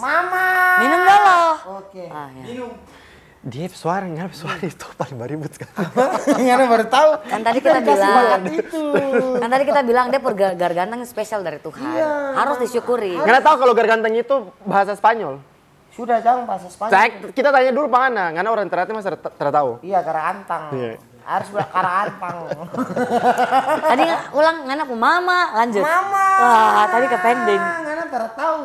Mama. Minum dulu. Oke. Okay. Ah, ya. Minum. Dia suara, nggak suara itu paling beribut sekarang. ngarep baru tahu. Kan tadi kita, kita bilang. Itu. Kan tadi kita bilang dia pergar ganteng spesial dari Tuhan. Iya. Harus disyukuri. Nggak tahu kalau gar itu bahasa Spanyol. Sudah jangan bahasa Spanyol. Cek, kita tanya dulu Pak Ana, karena orang ternyata masih tidak tahu. Iya, karena antang. Iya. Harus karena antang. tadi ulang aku mama lanjut. Mama. Wah, tadi ke pending. Ngana tahu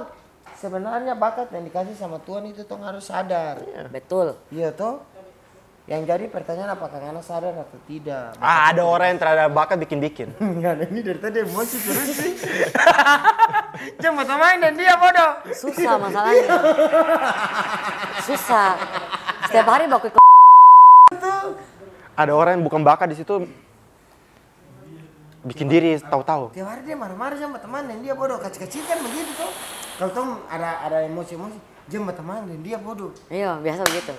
sebenarnya bakat yang dikasih sama Tuhan itu tuh harus sadar. Iya. Betul. Iya tuh. Yang jadi pertanyaan apakah anak sadar atau tidak? ah, ada orang yang terhadap bakat bikin-bikin. Enggak, -bikin. ini dari tadi emosi terus sih. Cuma main dan dia bodoh. Susah masalahnya. Susah. Setiap hari bakal ke Ada orang yang bukan bakat di situ bikin diri tahu-tahu tiap hari dia marah-marah sama teman dan dia bodoh Kecil-kecil kan begitu tuh kalau tuh ada ada emosi-emosi dia sama teman dan dia bodoh iya biasa begitu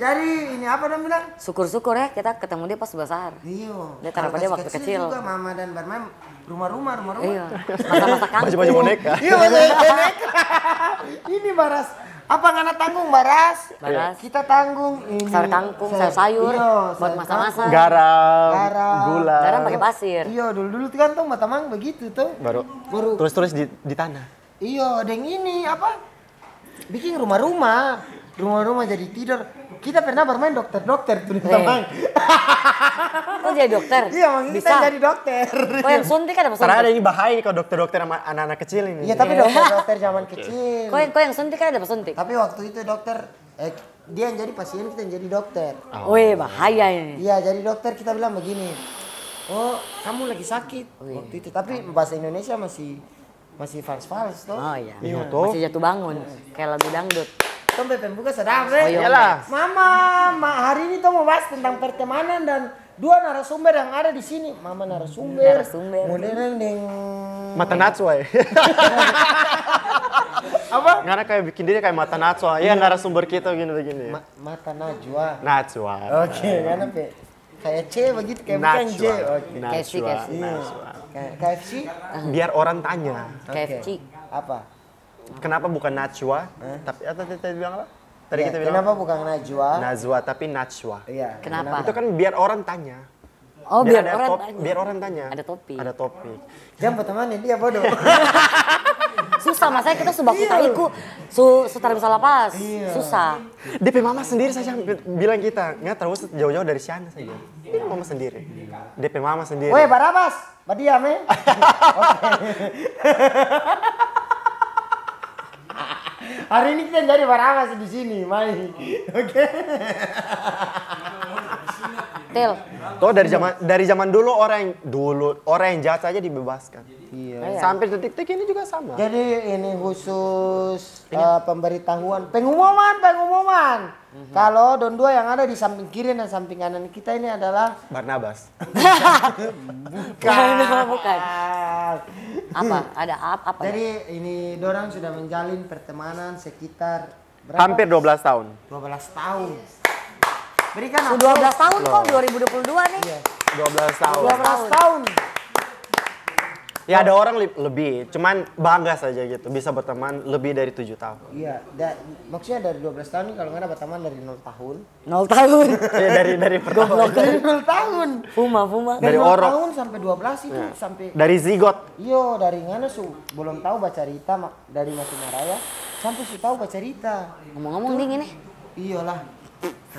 jadi ini apa dong bilang? Syukur-syukur ya kita ketemu dia pas besar. Iya. Dia kenapa dia waktu kecil. Juga mama dan bermain rumah-rumah rumah-rumah. Iya. Masa-masa Baju-baju boneka. Iya, baju boneka. ini baras apa ngana tanggung baras baras kita tanggung ini sayur iya, kangkung sayur sayur iyo, buat masak-masak garam, garam gula garam pakai pasir iya dulu dulu kan tuh matamang begitu tuh baru baru terus terus di, di tanah iya ada yang ini apa bikin rumah-rumah rumah-rumah jadi tidur kita pernah bermain dokter-dokter tuh di Bang. Kau jadi dokter? Iya, Bang Bisa. jadi dokter. Oh, yang suntik ada pesan. Karena ada ini bahaya nih kalau dokter-dokter sama anak-anak kecil ini. Iya, tapi dokter-dokter iya. zaman kecil. Kok yang, yang suntik kan ada pesuntik. Tapi waktu itu dokter eh, dia yang jadi pasien, kita yang jadi dokter. Oh. Wih, bahaya ini. Iya, jadi dokter kita bilang begini. Oh, kamu lagi sakit oh, iya. waktu itu. Tapi bahasa Indonesia masih masih fals-fals tuh. Oh iya. iya. iya. Masih jatuh bangun. Kayak lagu dangdut. Tom Pepen buka sedap deh. Oh, iyalah. Iya, Mama, ma, hari ini Tom mau bahas tentang pertemanan dan dua narasumber yang ada di sini. Mama narasumber. Narasumber. Modern deng. Mata Natsua ya. Apa? Karena kayak bikin dia kayak mata Natsua. Iya narasumber kita begini-begini. Ma mata Najwa. Natsua. Oke, okay, karena Pe. Kayak C begitu, kayak bukan J. Kayak Okay. kayak KFC, KFC. KFC? Biar orang tanya. Okay. KFC. Apa? kenapa bukan Najwa? Eh? Tapi atau tadi bilang apa? Tadi ya, kita bilang kenapa bukan Najwa? Najwa tapi Najwa. Iya. Kenapa? Itu kan biar orang tanya. Oh, biar, biar orang top, tanya. Biar orang tanya. Ada topi. Ada Jam pertama nih dia bodoh. susah masanya kita subak iya. kita iku su sutar bisa pas iya. susah DP mama sendiri saja bilang kita nggak terus jauh-jauh dari sana. saja DP kan mama sendiri DP mama sendiri Woi Barabas Badia me eh. Hari ini kita nyari warawas di sini, Mai. Oke. Til. Tuh dari zaman dari zaman dulu orang yang dulu orang yang jahat saja dibebaskan. Iya. Oh, iya. Sampai detik-detik ini juga sama. Jadi ini khusus ini. Uh, pemberitahuan, pengumuman, pengumuman. Mm-hmm. Kalau Don dua yang ada di samping kiri dan samping kanan kita ini adalah Barnabas. bukan. bukan. Apa? Ada apa? apa Jadi ya? ini Dorang sudah menjalin pertemanan sekitar berapa? Hampir 12 tahun. 12 tahun. Yes Berikan aku. 12 tahun Loh. kok 2022 nih. Iya. 12 tahun. 12 tahun. Ya ada orang lebih, cuman bangga saja gitu bisa berteman lebih dari tujuh tahun. Iya, da maksudnya dari dua belas tahun kalau nggak ada berteman dari nol tahun. nol tahun. Iya dari dari pertama. dari nol tahun. Fuma fuma. Dari, nol tahun sampai 12 itu ya. sampai Dari zigot. Iya, dari mana su belum tahu baca cerita dari Mas Maraya sampai sih tahu baca cerita. Ngomong-ngomong dingin nih. Iyalah,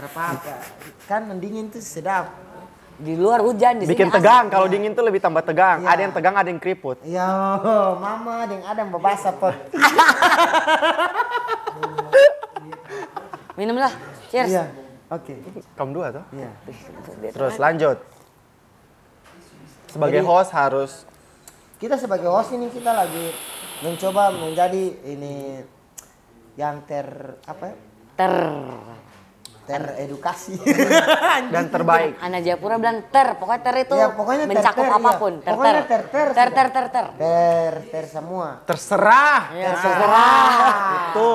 apa kan mendingin tuh sedap di luar hujan di bikin tegang kalau ya. dingin tuh lebih tambah tegang ya. ada yang tegang ada yang keriput ya mama ada yang ada yang babasa pot minumlah cheers ya. oke okay. kamu dua tuh ya. terus lanjut sebagai Jadi, host harus kita sebagai host ini kita lagi mencoba menjadi ini yang ter apa ya? ter teredukasi dan terbaik. Anak Jayapura bilang ter, pokoknya ter itu ya, pokoknya ter, mencakup ter, iya. apapun. Ter, ter, Pokoknya ter, ter, ter, ter, ter, ter, ter, ter semua. Terserah. Ya. Terserah. Itu.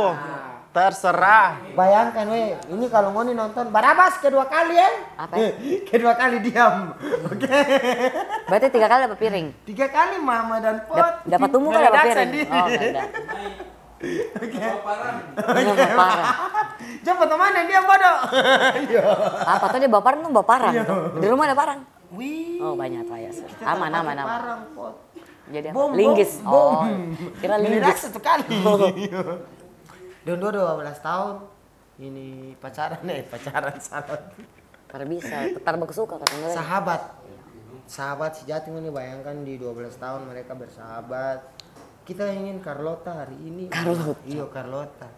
Terserah. Bayangkan we, ini kalau Ngoni nonton Barabas kedua kali ya. Apa? kedua kali diam. Oke. Okay. Berarti tiga kali dapat piring. Tiga kali mama dan pot. Dapat tumbuh kan dapat piring. Sendiri. Oh, enggak, enggak. Iya, Oke. Baparan. Jam Coba temannya dia bodoh. Iya. Apa ah, tuh dia baparan tuh baparan. Iya. Di rumah ada parang. Wih. Oh banyak lah ya. Aman aman aman. Parang pot. Jadi bom, linggis. Bom, oh. Iya. Kira linggis. satu kali. Don dua dua belas tahun. Ini pacaran nih, eh, pacaran salah. Tar bisa, tar bagus suka katanya. Sahabat. Sahabat sejati ini bayangkan di 12 tahun mereka bersahabat kita ingin Carlota hari ini. Carlota. Iya Carlota.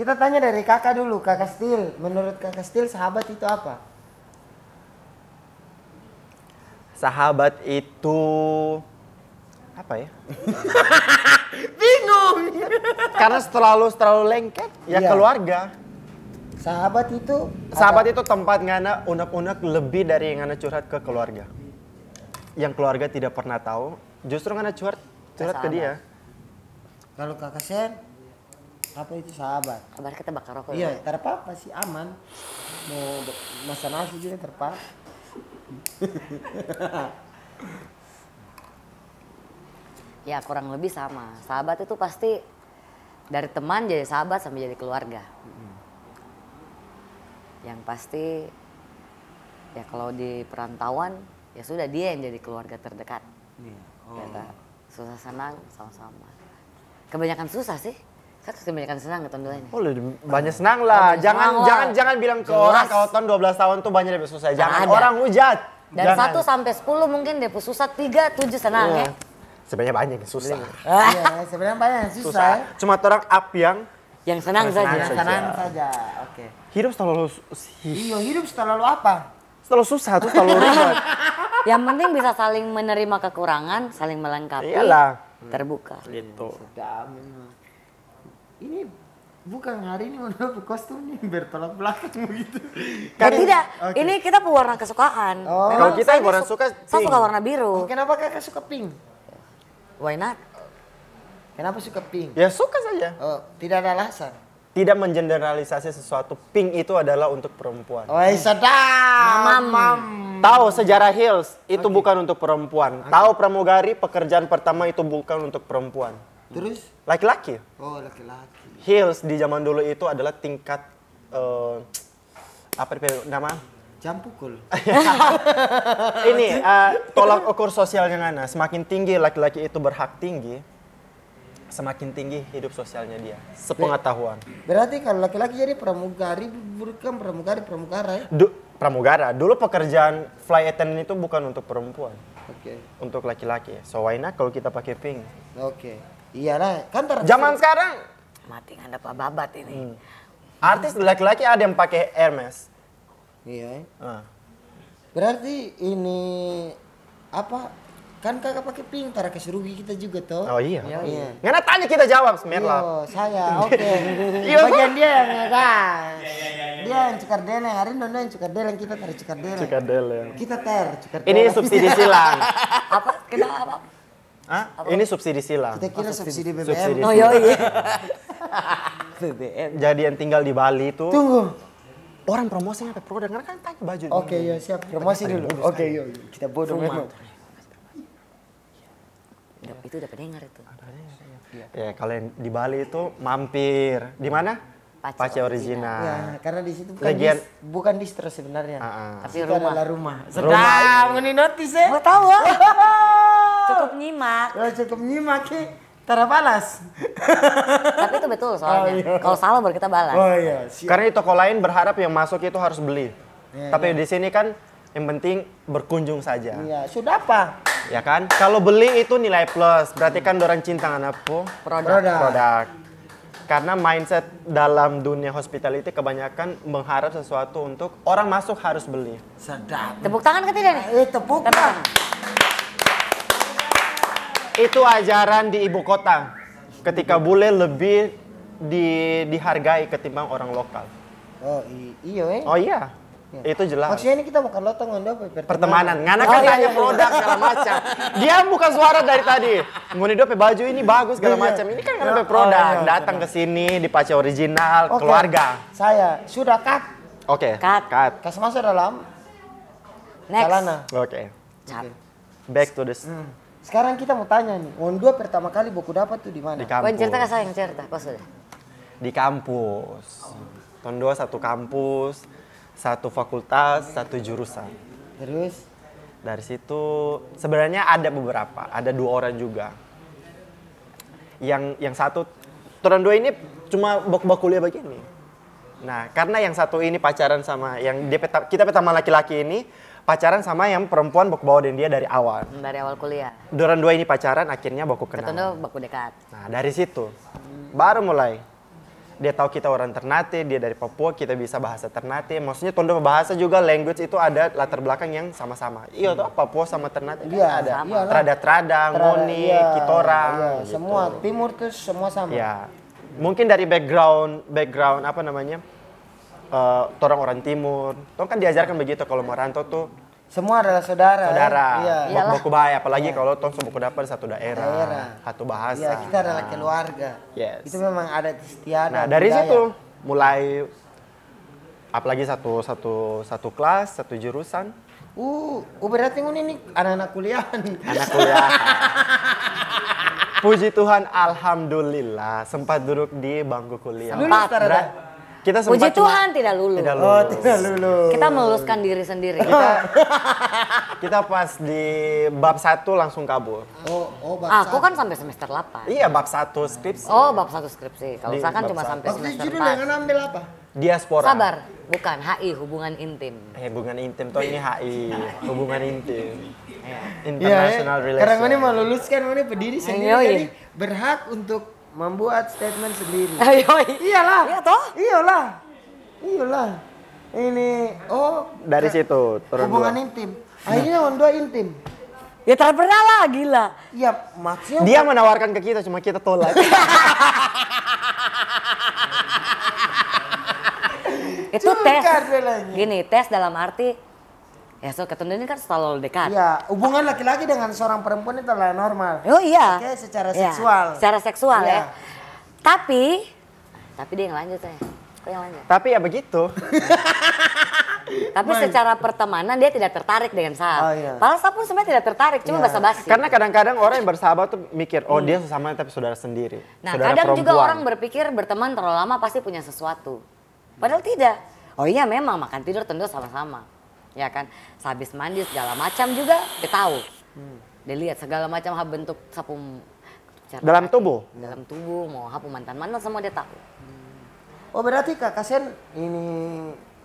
Kita tanya dari kakak dulu, kakak Stil. Menurut kakak Stil, sahabat itu apa? Sahabat itu apa ya? Bingung. Karena terlalu terlalu lengket ya iya. keluarga. Sahabat itu sahabat apa? itu tempat ngana unek-unek lebih dari yang ngana curhat ke keluarga. Yang keluarga tidak pernah tahu, justru karena curhat curhat ke dia kalau kakak Sen apa itu sahabat kabar kita bakar rokok iya ya? terpapa sih aman mau masak nasi juga terpapa ya kurang lebih sama sahabat itu pasti dari teman jadi sahabat sampai jadi keluarga yang pasti ya kalau di perantauan ya sudah dia yang jadi keluarga terdekat Iya. iya. Oh. Ternyata susah senang sama-sama. Kebanyakan susah sih. Saya kan kebanyakan senang tahun dua ini. Oh, lebih banyak senang lah. Oh, jangan senang jangan lah. jangan bilang ke Jelas. orang kalau tahun 12 tahun tuh banyak lebih susah. Jangan Ada. orang hujat. Dan jangan. 1 sampai 10 mungkin dia pun susah, 3 7 senang yeah. ya. Sebenarnya banyak yang susah. Iya, ah. iya sebenarnya banyak yang susah. susah. Ya. Cuma orang up yang yang senang, senang saja. senang saja. Oke. Okay. Hidup selalu iya, hidup selalu apa? terlalu susah, tuh, terlalu ribet. yang penting bisa saling menerima kekurangan, saling melengkapi, Iyalah. terbuka. Gitu. Ini bukan hari ini menurut kostumnya bertolak belakang begitu. Kan ya, tidak, okay. ini kita pewarna kesukaan. Oh. Kalau kita warna suka pink. Saya suka warna biru. Oh, kenapa kakak suka pink? Why not? Kenapa suka pink? Ya suka saja. Oh, tidak ada alasan tidak mengeneralisasi sesuatu pink itu adalah untuk perempuan. Oh, sedap. Mamam. Tahu sejarah Hills itu okay. bukan untuk perempuan. Okay. Tahu pramugari pekerjaan pertama itu bukan untuk perempuan. Terus laki-laki. Oh, laki-laki. Hills di zaman dulu itu adalah tingkat uh, apa nama? Jam pukul. Ini uh, tolak ukur sosialnya mana? Semakin tinggi laki-laki itu berhak tinggi, semakin tinggi hidup sosialnya dia sepengetahuan berarti kalau laki-laki jadi pramugari bukan pramugari pramugara ya? Du, pramugara dulu pekerjaan fly attendant itu bukan untuk perempuan okay. untuk laki-laki so why not kalau kita pakai pink oke okay. iyalah kan zaman sekarang mati ada pak babat ini hmm. artis laki-laki ada yang pakai Hermes iya uh. berarti ini apa kan kakak pakai pink para rugi kita juga toh oh iya iya, iya. ngana tanya kita jawab semerla iya, saya oke okay. Iya, bagian ya, iya, dia yang kan dia yang cukar deleng hari ini yang cukar deleng kita ter cukar deleng cukar deleng kita ter cukar deleng ini subsidi silang apa kenapa Hah? Apa? Ini subsidi silang. Kita kira oh, subsidi, BBM. Subsidi oh iya. iya. BBM. Jadi yang tinggal di Bali itu. Tunggu orang promosi apa produk karena kan tanya baju oke okay, iya siap promosi dulu oke okay, iya. kita bodoh memang Iya. Itu udah pendengar itu. Ya, ya kalau yang di Bali itu mampir. Di mana? Pace, Pace original. Ya, karena di situ bukan Legian. dis, bukan distro sebenarnya. Uh -uh. Tapi Sika rumah. adalah rumah. Sedang ini notis ya. tahu? Ah. cukup nyimak. Ya, cukup nyimak sih. Tara balas. Tapi itu betul soalnya. Oh, iya. Kalau salah baru kita balas. Oh iya. Siap. Karena di toko lain berharap yang masuk itu harus beli. Ya, Tapi iya. di sini kan yang penting berkunjung saja. Iya, sudah apa? Ya kan? Kalau beli itu nilai plus. Berarti kan dorang cinta anakku Produk. Produk. Karena mindset dalam dunia hospitality kebanyakan mengharap sesuatu untuk orang masuk harus beli. Sedap. Tepuk tangan ke tidak nih? Eh, tepuk tangan. Itu ajaran di ibu kota. Ketika bule lebih di, dihargai ketimbang orang lokal. Oh, iya. Eh. Oh iya. Ya. Itu jelas. Maksudnya ini kita bukan lotong Honda apa? Pertemanan. pertemanan. Ngana kan oh, iya, iya, produk segala macam. Dia bukan suara dari tadi. Ngoni dope baju ini bagus segala iya. macam. Ini kan ngana oh, produk. Oh, Datang ke sini di Pace original okay. keluarga. Saya sudah cut. Oke. Okay. Cut. Cut. Kasih masuk dalam Next. Kalana. Oke. Okay. Back to this. Hmm. Sekarang kita mau tanya nih, dua pertama kali buku dapat tuh di mana? Di kampus. cerita saya yang cerita, kau sudah. Di kampus. Oh. Tondo satu kampus satu fakultas satu jurusan terus dari situ sebenarnya ada beberapa ada dua orang juga yang yang satu turun dua ini cuma bok-bok kuliah begini nah karena yang satu ini pacaran sama yang dia peta, kita pertama laki-laki ini pacaran sama yang perempuan bok bawa dan dia dari awal. Dari awal kuliah. Duran dua ini pacaran akhirnya baku kenal. Ketemu baku dekat. Nah dari situ baru mulai dia tahu kita orang Ternate, dia dari Papua, kita bisa bahasa Ternate. Maksudnya tondo bahasa juga language itu ada latar belakang yang sama-sama. Iya hmm. tuh Papua sama Ternate kan ya, ada. Sama. Trada-trada, ngoni, ya, kitorang. Ya, gitu. Semua timur tuh semua sama. Ya. Mungkin dari background background apa namanya? Uh, orang-orang timur. Tuh kan diajarkan begitu kalau merantau tuh semua adalah saudara. Saudara. Iya. Iyalah. Baku apalagi ya. kalau tong sebuku dapat satu daerah, daerah, satu bahasa. Iya, kita adalah nah. keluarga. Yes. Itu memang ada istiadat. Nah, dari budaya. situ mulai apalagi satu satu satu kelas, satu jurusan. Uh, uh berarti ini anak-anak kuliahan. Anak kuliah. Puji Tuhan, alhamdulillah sempat duduk di bangku kuliah. Sempat, kita sempat Puji Tuhan cuma, tidak lulus. Tidak oh, lulus. Oh, tidak lulus. Kita meluluskan diri sendiri. kita, oh. kita pas di bab 1 langsung kabur. Oh, oh bab ah, Aku kan sampai semester 8. Iya, bab 1 skripsi. Oh, bab 1 skripsi. Kalau saya kan cuma sampai semester 4. Waktu ambil apa? Diaspora. Sabar, bukan HI, hubungan intim. Eh, hubungan intim, toh ini HI, hubungan intim. Iya. iya ya. International yeah, yeah. relation. Karena ini mau lulus kan, ini berdiri sendiri, berhak untuk membuat statement sendiri. Ayo, iya. iyalah. Iya toh? Iyalah. Iyalah. Ini oh dari situ turun hubungan dua. intim. Nah. Akhirnya on dua intim. Ya terpernah lah gila. Ya maksudnya dia menawarkan ke kita cuma kita tolak. itu tes. Gini, tes dalam arti Ya, so ini kan selalu dekat. Ya, hubungan laki-laki dengan seorang perempuan itu adalah normal. Oh iya. Oke, secara ya. seksual. Secara seksual ya. ya. Tapi, tapi dia yang lanjut ya. Kok yang lanjut? Tapi ya begitu. Tapi Man. Iya. secara pertemanan dia tidak tertarik dengan Sal. Oh, iya. Padahal Sal pun sebenarnya tidak tertarik, cuma ya. basa-basi. Karena kadang-kadang orang yang bersahabat tuh mikir, oh hmm. dia sesama tapi saudara sendiri. Nah, saudara kadang perempuan. juga orang berpikir berteman terlalu lama pasti punya sesuatu. Padahal tidak. Oh iya memang makan tidur tentu sama-sama ya kan habis mandi segala macam juga dia tahu hmm. dia lihat segala macam bentuk sapu dalam kaki, tubuh dalam tubuh mau hapu mantan mana semua dia tahu hmm. oh berarti kak Sen ini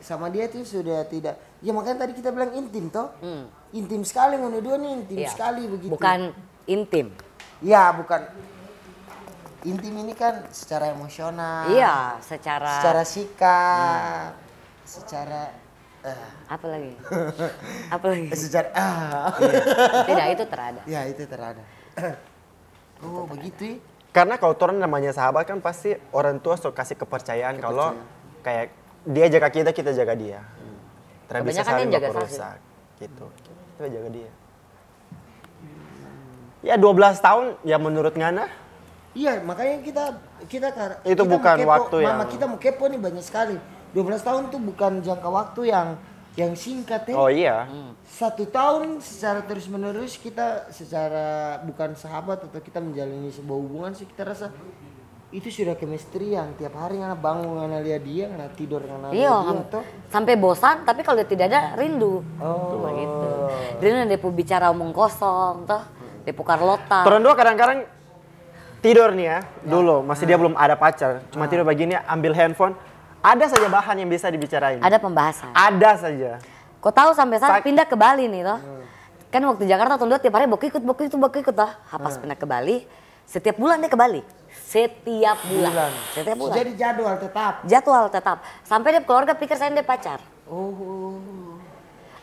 sama dia itu sudah tidak ya makanya tadi kita bilang intim toh hmm. intim sekali ngono dua nih intim ya. sekali begitu bukan intim ya bukan intim ini kan secara emosional iya secara secara sikap hmm. secara Ah. apa lagi apa lagi sejarah ah. Iya. tidak itu terada ya itu terada oh itu begitu ya karena kalau orang namanya sahabat kan pasti orang tua suka kasih kepercayaan, kalau kayak dia jaga kita kita jaga dia hmm. Terlalu bisa kan saling jaga rusak gitu kita jaga dia ya 12 tahun ya menurut Ngana iya makanya kita kita itu kita bukan kepo, waktu mama yang mama kita mau kepo nih banyak sekali 12 tahun tuh bukan jangka waktu yang yang singkat ya. Oh iya. Hmm. Satu tahun secara terus menerus kita secara bukan sahabat atau kita menjalani sebuah hubungan sih kita rasa itu sudah chemistry yang tiap hari ngana bangun ngana lihat dia ngana tidur ngana iya, dia tuh sampai bosan tapi kalau tidak ada rindu oh nah, gitu rindu depo bicara omong kosong toh depo Carlota turun dua kadang-kadang tidur nih ya, ya. dulu masih ya. dia hmm. belum ada pacar cuma ya. tidur begini ambil handphone ada saja bahan yang bisa dibicarain. Ada pembahasan. Ada saja. Kau tahu sampai saat pindah ke Bali nih loh. Hmm. Kan waktu Jakarta tuh lihat tiap hari boki ikut boki itu boki ikut toh. Hapas hmm. pindah ke Bali. Setiap bulan dia ke Bali. Setiap bulan. bulan. Setiap bulan. Jadi jadwal tetap. Jadwal tetap. Sampai dia keluarga pikir saya dia pacar. Oh.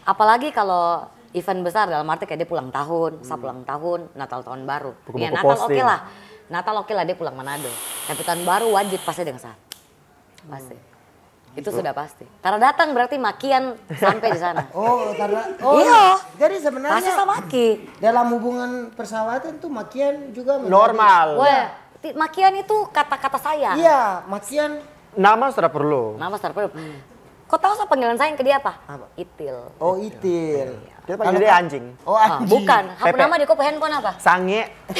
Apalagi kalau event besar dalam arti kayak dia pulang tahun, hmm. saya pulang tahun, Natal tahun baru. Buku -buku ya Natal oke okay lah. Natal oke okay lah dia pulang Manado. Tapi tahun baru wajib pasti dengan saya. Pasti. Hmm. Itu sudah pasti. Karena datang berarti makian sampai di sana. Oh, karena oh. Iya. Jadi sebenarnya pasti sama maki. Dalam hubungan persahabatan tuh makian juga menjadi, normal. Wah, ya. makian itu kata-kata saya. Iya, makian nama sudah perlu. Nama sudah perlu. Kau tahu sama panggilan saya ke dia apa? apa? Itil. Oh, Itil. Iya. Dia panggil dia anjing. Oh, ah, anjing. bukan. Apa nama di kau handphone apa? Sange.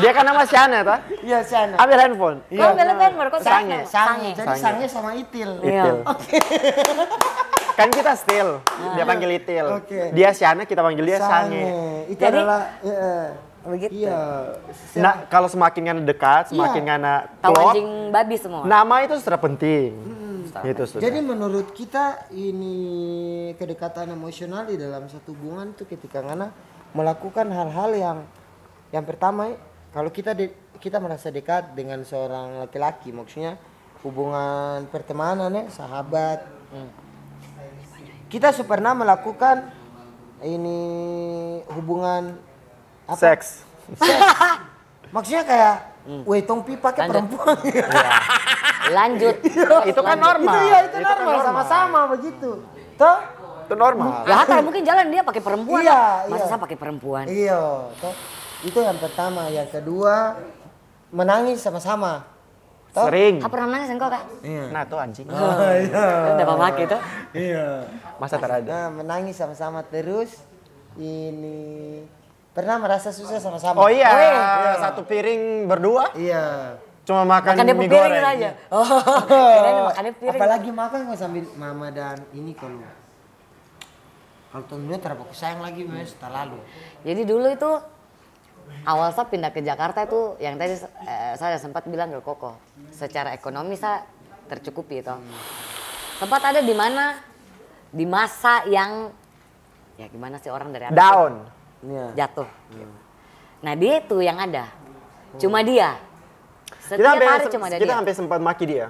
Dia kan nama Siana ta? Iya, Siana. Ambil handphone. Iya. ambil handphone, kau Sange. Sange. Jadi Sange sama Itil. Itil. Iya. Oke. kan kita still, iya. dia panggil Itil. Oke. Dia Siana, kita panggil dia Sange. Itu adalah eh, eh, begitu. Iya. Nah, kalau semakin ngana dekat, semakin iya. ngana tahu anjing babi semua. Nama itu sudah penting. Hmm. Itu sudah. Jadi menurut kita ini kedekatan emosional di dalam satu hubungan itu ketika ngana melakukan hal-hal yang yang pertama kalau kita de, kita merasa dekat dengan seorang laki-laki maksudnya hubungan pertemanan ya sahabat hmm. kita pernah melakukan ini hubungan apa? seks, maksudnya kayak hmm. wetong pipa pakai perempuan iya. lanjut iya. kan itu kan normal itu, ya, itu, itu normal sama-sama kan begitu toh itu normal ya Hatta mungkin jalan dia pakai perempuan iya, masa iya. pakai perempuan iya toh itu yang pertama yang kedua menangis sama-sama Sering. Apa pernah nangis engkau kak? Iya. Nah tuh anjing. Oh, oh iya. Kan apa pamak itu. Iya. Masa terada. Nah, menangis sama-sama terus. Ini pernah merasa susah sama-sama. Oh iya. Oh, iya. iya satu piring berdua. Iya. Cuma makan, makan mie goreng. Oh. Makan aja. Oh. makan piring. Apalagi makan kok sambil mama dan ini kalau kalau dulu terpaku sayang lagi hmm. mas, lalu. Jadi dulu itu awal saya pindah ke Jakarta itu yang tadi eh, saya sempat bilang ke Koko secara ekonomi saya tercukupi itu tempat ada di mana di masa yang ya gimana sih orang dari down yeah. jatuh yeah. Hmm. nah dia itu yang ada cuma dia setiap kita hari cuma ada kita dia. hampir sempat maki dia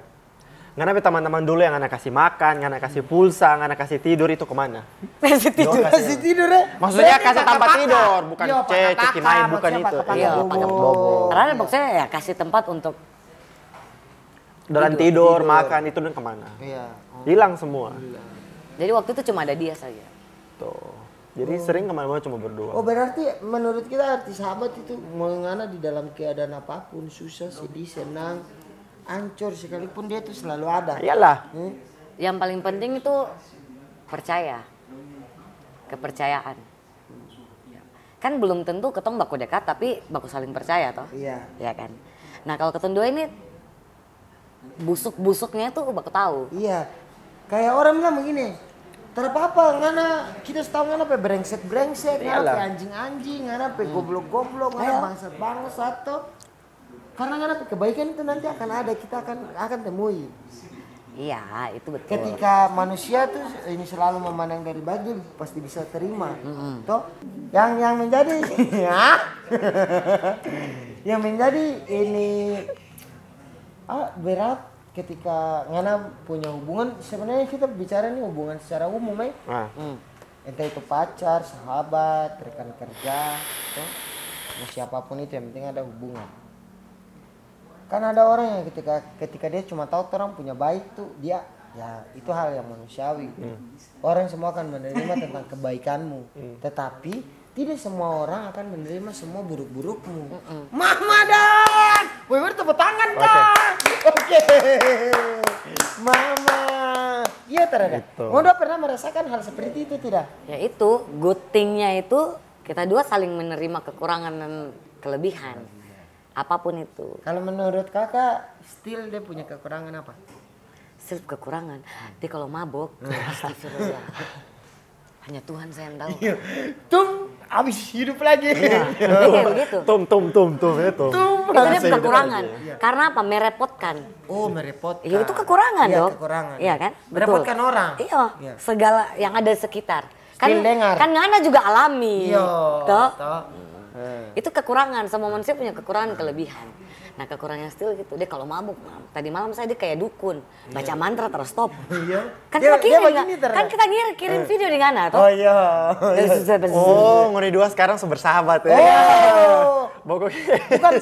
karena teman-teman dulu yang anak kasih makan, anak kasih pulsa, anak kasih tidur itu kemana? Kasih tidur, kasih tidur ya? Maksudnya kasih tempat tidur, bukan iya, cek, ceki main, bukan itu. Iya, pakai oh. bobo. Karena maksudnya ya kasih tempat untuk dalam tidur, makan, itu dan kemana? Iya. Hilang semua. Jadi waktu itu cuma ada dia saja. Tuh. Jadi oh. sering kemana-mana cuma berdua. Oh berarti menurut kita arti sahabat itu mengana di dalam keadaan apapun susah, sedih, senang ancur sekalipun dia itu selalu ada. Iyalah. Hmm? Yang paling penting itu percaya. Kepercayaan. Kan belum tentu ketong baku dekat tapi baku saling percaya toh. Iya. Iya kan. Nah, kalau ketong dua ini busuk-busuknya tuh baku tahu. Iya. Kayak orang bilang begini, terpapa karena kita setahu kan apa brengsek brengsek, anjing, anjing anjing, apa goblok goblok, apa iya. bangsat bangsat tuh karena karena kebaikan itu nanti akan ada, kita akan akan temui. Iya, itu betul. Ketika manusia tuh ini selalu memandang dari bagian pasti bisa terima. Mm-hmm. Toh, yang yang menjadi ya, yang menjadi ini ah, berat ketika ngana punya hubungan sebenarnya kita bicara nih hubungan secara umum ya. Eh. Ah. hmm. Entah itu pacar, sahabat, rekan kerja, toh, siapapun itu yang penting ada hubungan kan ada orang yang ketika ketika dia cuma tahu orang punya baik tuh dia ya itu hal yang manusiawi hmm. orang semua akan menerima tentang kebaikanmu hmm. tetapi tidak semua orang akan menerima semua buruk-burukmu mm -mm. Mahmadan Wewer tepuk tangan okay. oke okay. Mama iya terada gitu. Mondo pernah merasakan hal seperti itu tidak ya itu good thingnya itu kita dua saling menerima kekurangan dan kelebihan apapun itu. Kalau menurut kakak, still dia punya kekurangan apa? Still kekurangan, hmm. dia kalau mabok, hmm. astagfirullah. Hanya Tuhan saya yang tahu. Iya. Tum, abis hidup lagi. Iya, begitu. Tum, tum, tum, tum, ya tum. Tum, itu dia kekurangan. Iya. Karena apa? Merepotkan. Oh, merepotkan. Ya, itu kekurangan iya, dong. kekurangan. Iya kan? Merepotkan orang. Iya, iya, segala yang ada di sekitar. kan, kan juga alami. Iya, toh. toh Hmm. Itu kekurangan, semua manusia punya kekurangan, kelebihan. Nah kekurangan still gitu, dia kalau mabuk, mam. tadi malam saya dia kayak dukun, iya. baca mantra terus stop. Yeah. Kan yeah, kita kirim, yeah, kan kita ngirim kirim eh. video di mana tuh. Oh iya. Oh, iya. oh ngeri dua sekarang sebersahabat ya. Oh. Bukan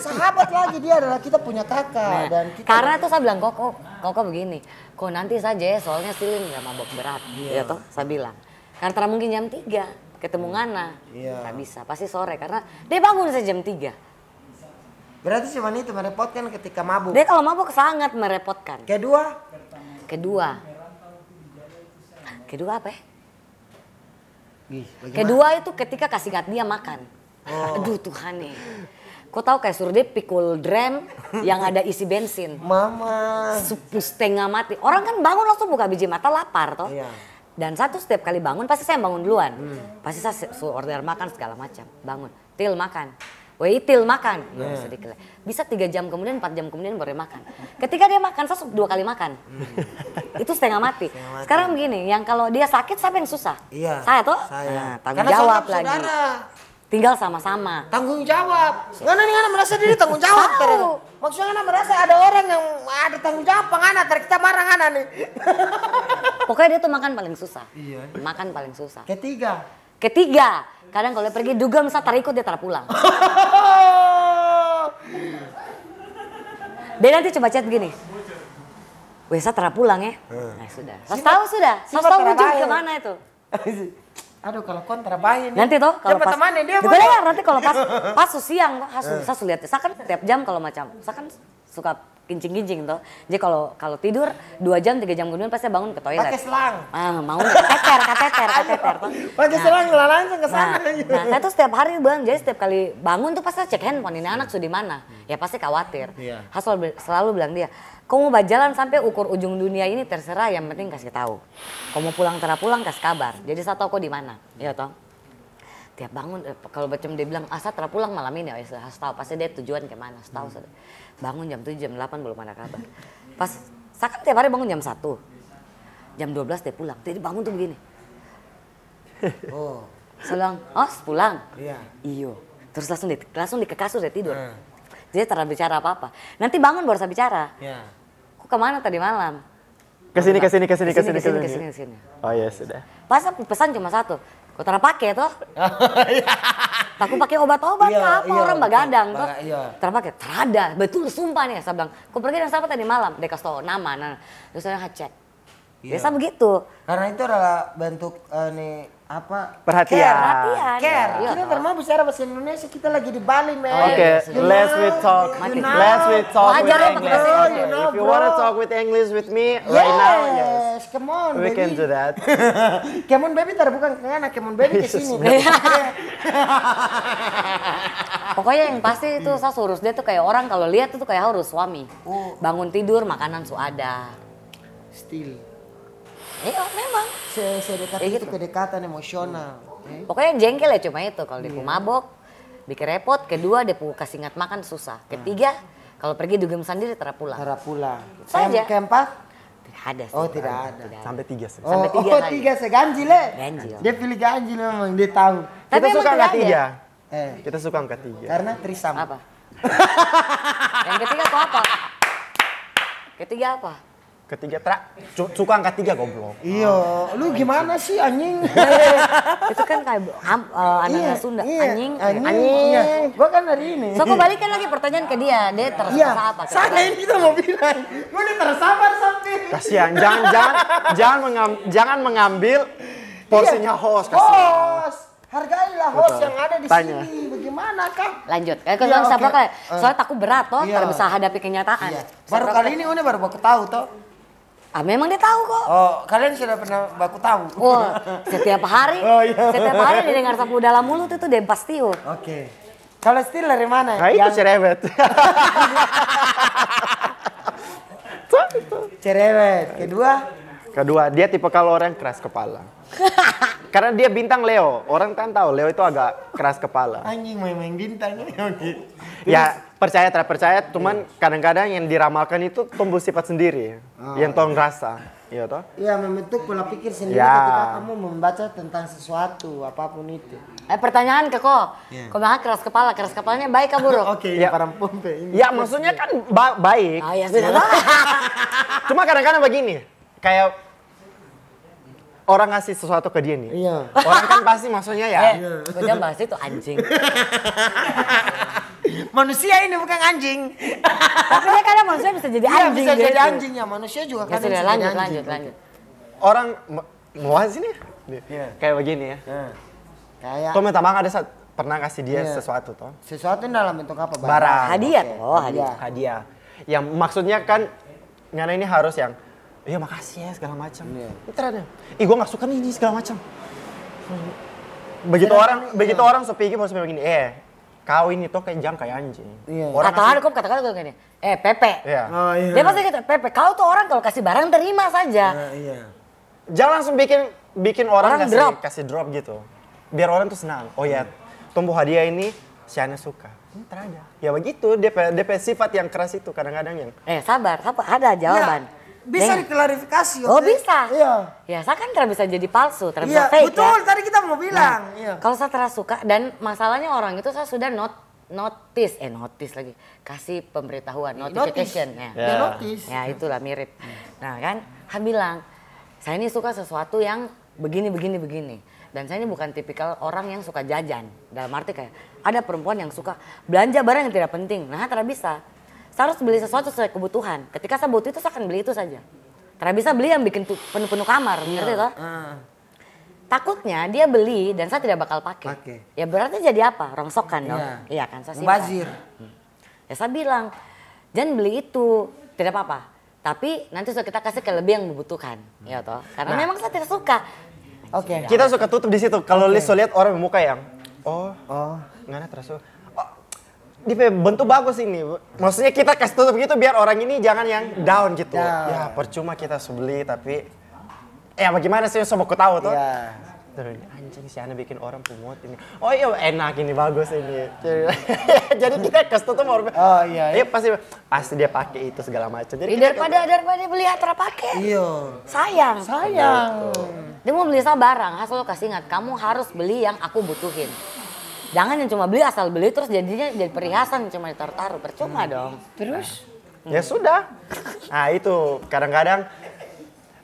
sahabat lagi dia adalah kita punya kakak nah, dan kita karena tuh saya bilang kok kok begini kok nanti saja ya, soalnya still nggak mabok berat yeah. ya toh saya bilang karena mungkin jam 3 ketemu hmm. Ngana iya. Gak bisa pasti sore karena dia bangun saya jam 3 berarti cuman itu merepotkan ketika mabuk dia kalau mabuk sangat merepotkan kedua kedua kedua apa ya? kedua itu ketika kasih gak dia makan oh. aduh Tuhan nih Kau tahu kayak suruh dia pikul drum yang ada isi bensin. Mama. Sepus setengah mati. Orang kan bangun langsung buka biji mata lapar toh. Iya dan satu setiap kali bangun pasti saya bangun duluan. Hmm. Pasti saya order makan segala macam. Bangun, til makan. Wei til makan, yeah. bisa Bisa tiga jam kemudian, empat jam kemudian baru makan. Ketika dia makan, saya dua kali makan. Hmm. Itu setengah mati. setengah mati. Sekarang begini, yang kalau dia sakit siapa yang susah? Iya. Saya tuh. Saya. Nah, tanggung Karena jawab lagi tinggal sama-sama. Tanggung jawab. Ngana nih ngana merasa diri tanggung jawab terus. Maksudnya ngana merasa ada orang yang ada tanggung jawab pengana ter kita marah ngana nih. Pokoknya dia tuh makan paling susah. Iya. Makan paling susah. Ketiga. Ketiga. Kadang kalau dia pergi duga misal tarikut dia tarap pulang. dia nanti coba chat gini Wesa tarap pulang ya. Nah sudah. Saya tahu sudah. Saya tahu rujuk kemana itu. Iya. Aduh kalau kontra bahaya nih. Nanti toh kalau pas temannya dia juga gitu ya, nanti kalau pas pas siang, saya eh. sulit lihat. Saya kan tiap jam kalau macam, saya kan suka kincing-kincing tuh. Jadi kalau kalau tidur dua jam tiga jam kemudian pasti bangun ke toilet. Pakai selang. Ah, mau kateter, kateter, kateter. Pakai nah, selang lah langsung ke sana. Nah, nah, saya tuh setiap hari Bang, jadi setiap kali bangun tuh pasti cek handphone ini anak sudah di mana. Ya pasti khawatir. Iya. Hasil selalu bilang dia, kamu mau jalan sampai ukur ujung dunia ini terserah yang penting kasih tahu. Kamu pulang terapulang pulang kasih kabar. Jadi saya tahu kau di mana. Ya toh tiap bangun eh, kalau macam dia bilang asa telah pulang malam ini oh, ya sudah tahu pasti dia tujuan kemana tahu hmm. bangun jam tujuh jam delapan belum ada kabar pas saya kan tiap hari bangun jam satu jam dua belas dia pulang jadi bangun tuh begini oh selang oh pulang iya iyo terus langsung di langsung di ke kasur dia tidur hmm. jadi tidak bicara apa apa nanti bangun baru saya bicara aku iya. kok kemana tadi malam kesini kesini kesini kesini kesini kesini kesini, kesini, kesini. oh ya sudah pas pesan cuma satu Kau tak pakai toh? Aku pakai obat-obat iya, apa iya, orang begadang toh? Iya. Terpakai, terada, betul sumpah nih. Saya bilang, kau pergi dengan siapa tadi malam? Dia kasih tau nama, nah, terus saya cek Iya. Biasa ya, begitu. Karena itu adalah bentuk uh, nih apa? Perhatian. Care. Perhatian. Care. Ya. Kita termau bicara bahasa Indonesia kita lagi di Bali, men. Oke, okay. let's we talk. You Let's we talk with English. Bro, you know, If you want to talk with English with me yes. right now, yes. Come on, we baby. can do that. come on, baby, tar bukan ke sana, come on, baby ke sini. Iya. Pokoknya yang pasti itu saya suruh dia tuh kayak orang kalau lihat tuh kayak harus suami. Oh. Bangun tidur, makanan ada. Still Iya memang. Se Sedekat ya, gitu. itu kedekatan emosional. Hmm. Eh. Pokoknya jengkel ya cuma itu kalau dia iya. yeah. mabok bikin repot. Kedua dia kasih ingat makan susah. Nah. Ketiga hmm. kalau pergi dugem sendiri terap pulang. Terap pulang. Saja. Keempat tidak ada sih. Oh tidak ada. tidak ada. Sampai tiga sih. Oh, Sampai tiga oh, tiga sih ganjil ya. Ganjil. Dia pilih ganjil memang dia tahu. Tapi kita suka angka tiga. Eh. Kita suka angka tiga. Karena trisam. Apa? Yang ketiga apa? Ketiga apa? ketiga tra suka angka tiga goblok iya oh. lu gimana sih anjing itu kan kayak um, uh, anak iya, Sunda iya. anjing anjing, anjing. Iya. gua kan dari ini so gua balikin lagi pertanyaan ke dia dia terasa iya. apa saya ini tuh mau bilang gua udah tersabar sampai kasihan jangan jangan jangan mengam, jangan mengambil iya. porsinya iya. host kasihan host hargailah host Betul. yang ada di Tanya. sini bagaimana kak lanjut ya, kalau ya, okay. sabar soalnya takut berat toh yeah. bisa hadapi kenyataan Iya. baru kali kan? ini Uni baru mau ketahu toh Ah, memang dia tahu kok. Oh, kalian sudah pernah baku tahu. oh setiap hari. Oh, iya. Setiap hari dengar sapu dalam mulut itu dia pasti. Oh. Oke. Okay. Kalau still dari mana? Nah, itu yang... cerewet. cerewet. Kedua? Kedua, dia tipe kalau orang keras kepala. Karena dia bintang Leo, orang kan tahu Leo itu agak keras kepala. Anjing main-main bintang. ya, percaya tidak percaya iya. cuman kadang-kadang yang diramalkan itu tumbuh sifat sendiri oh, yang tolong iya. rasa iya toh iya membentuk pola pikir sendiri ya. ketika kamu membaca tentang sesuatu apapun itu eh pertanyaan ke iya. kok yeah. kok banget keras kepala keras kepalanya baik kah buruk oke okay, ya para pompe ini ya maksudnya kan ba baik oh, ya sudah cuma kadang-kadang begini kayak orang ngasih sesuatu ke dia nih. Iya. Orang kan pasti maksudnya ya. Eh, jangan bahas itu anjing. manusia ini bukan anjing. Tapi dia kadang manusia bisa jadi iya, anjing. bisa gitu. jadi anjing ya. Manusia juga ya, lanjut, lanjut, lanjut. Orang mau ini ya? Kayak begini ya. Iya. Kayak. Tuh minta maaf ada saat pernah kasih dia yeah. sesuatu toh? Sesuatu dalam bentuk apa? Barang. Barang. Hadiah okay. toh, hadiah. Hadiah. Yang maksudnya kan nyana ini harus yang iya makasih ya segala macam. Iya. ada. Ih gue gak suka nih ini segala macam. Iya. Begitu orang, begitu orang sepi gitu maksudnya begini, eh kawin itu kayak jam kayak anjing. Iya. Orang katakan aku katakan kayak gini, eh Pepe. Iya. Oh, iya. Dia pasti kata gitu, Pepe, kau tuh orang kalau kasih barang terima saja. Nah, iya. Jangan langsung bikin bikin orang, orang kasih, drop. kasih drop gitu. Biar orang tuh senang. Oh iya, hmm. tumbuh hadiah ini Ana suka. Ini terada. Ya begitu, dia dia sifat yang keras itu kadang-kadang yang. Eh sabar, sabar ada jawaban. Ya bisa Deng. diklarifikasi. Oh bisa? Iya. Ya saya kan bisa jadi palsu, bisa iya, Betul, ya. tadi kita mau nah, bilang. Nah, iya. Kalau saya terasa suka dan masalahnya orang itu saya sudah not notice, eh notice lagi, kasih pemberitahuan, iya, notification. Notice. Ya. Yeah. Ya, notice. ya itulah mirip. Hmm. Nah kan, saya bilang, saya ini suka sesuatu yang begini, begini, begini. Dan saya ini bukan tipikal orang yang suka jajan. Dalam arti kayak, ada perempuan yang suka belanja barang yang tidak penting. Nah, tidak bisa saya harus beli sesuatu sesuai kebutuhan. Ketika saya butuh itu saya akan beli itu saja. Karena bisa beli yang bikin penuh-penuh kamar, yeah. ngerti toh? Uh. Takutnya dia beli dan saya tidak bakal pakai. Okay. Ya berarti jadi apa? Rongsokan dong. Yeah. Iya kan? Saya Bazir. Ya saya bilang, jangan beli itu, tidak apa-apa. Tapi nanti sudah kita kasih ke lebih yang membutuhkan, hmm. ya toh. Karena nah. memang saya tidak suka. Oke. Okay. Kita suka tutup di situ. Kalau okay. lihat orang muka yang, oh, oh, nggak ada terasa di bentuk bagus ini. Maksudnya kita kasih tutup gitu biar orang ini jangan yang down gitu. Ya, Ya percuma kita sebeli tapi ya bagaimana sih sobat tahu tuh. Ya. Terus anjing si Ana bikin orang pemot ini. Oh iya enak ini bagus ini. Jadi, kita kasih tutup orang. Oh iya. Iya pasti pasti dia pakai itu segala macam. Jadi daripada kita, daripada beli atra pakai. Iya. Sayang. Sayang. Dia mau beli sama barang, hasil kasih ingat kamu harus beli yang aku butuhin. Jangan yang cuma beli asal beli terus jadinya jadi perhiasan cuma ditaruh-taruh, percuma hmm. dong. Terus? nah. Ya sudah. Nah itu kadang-kadang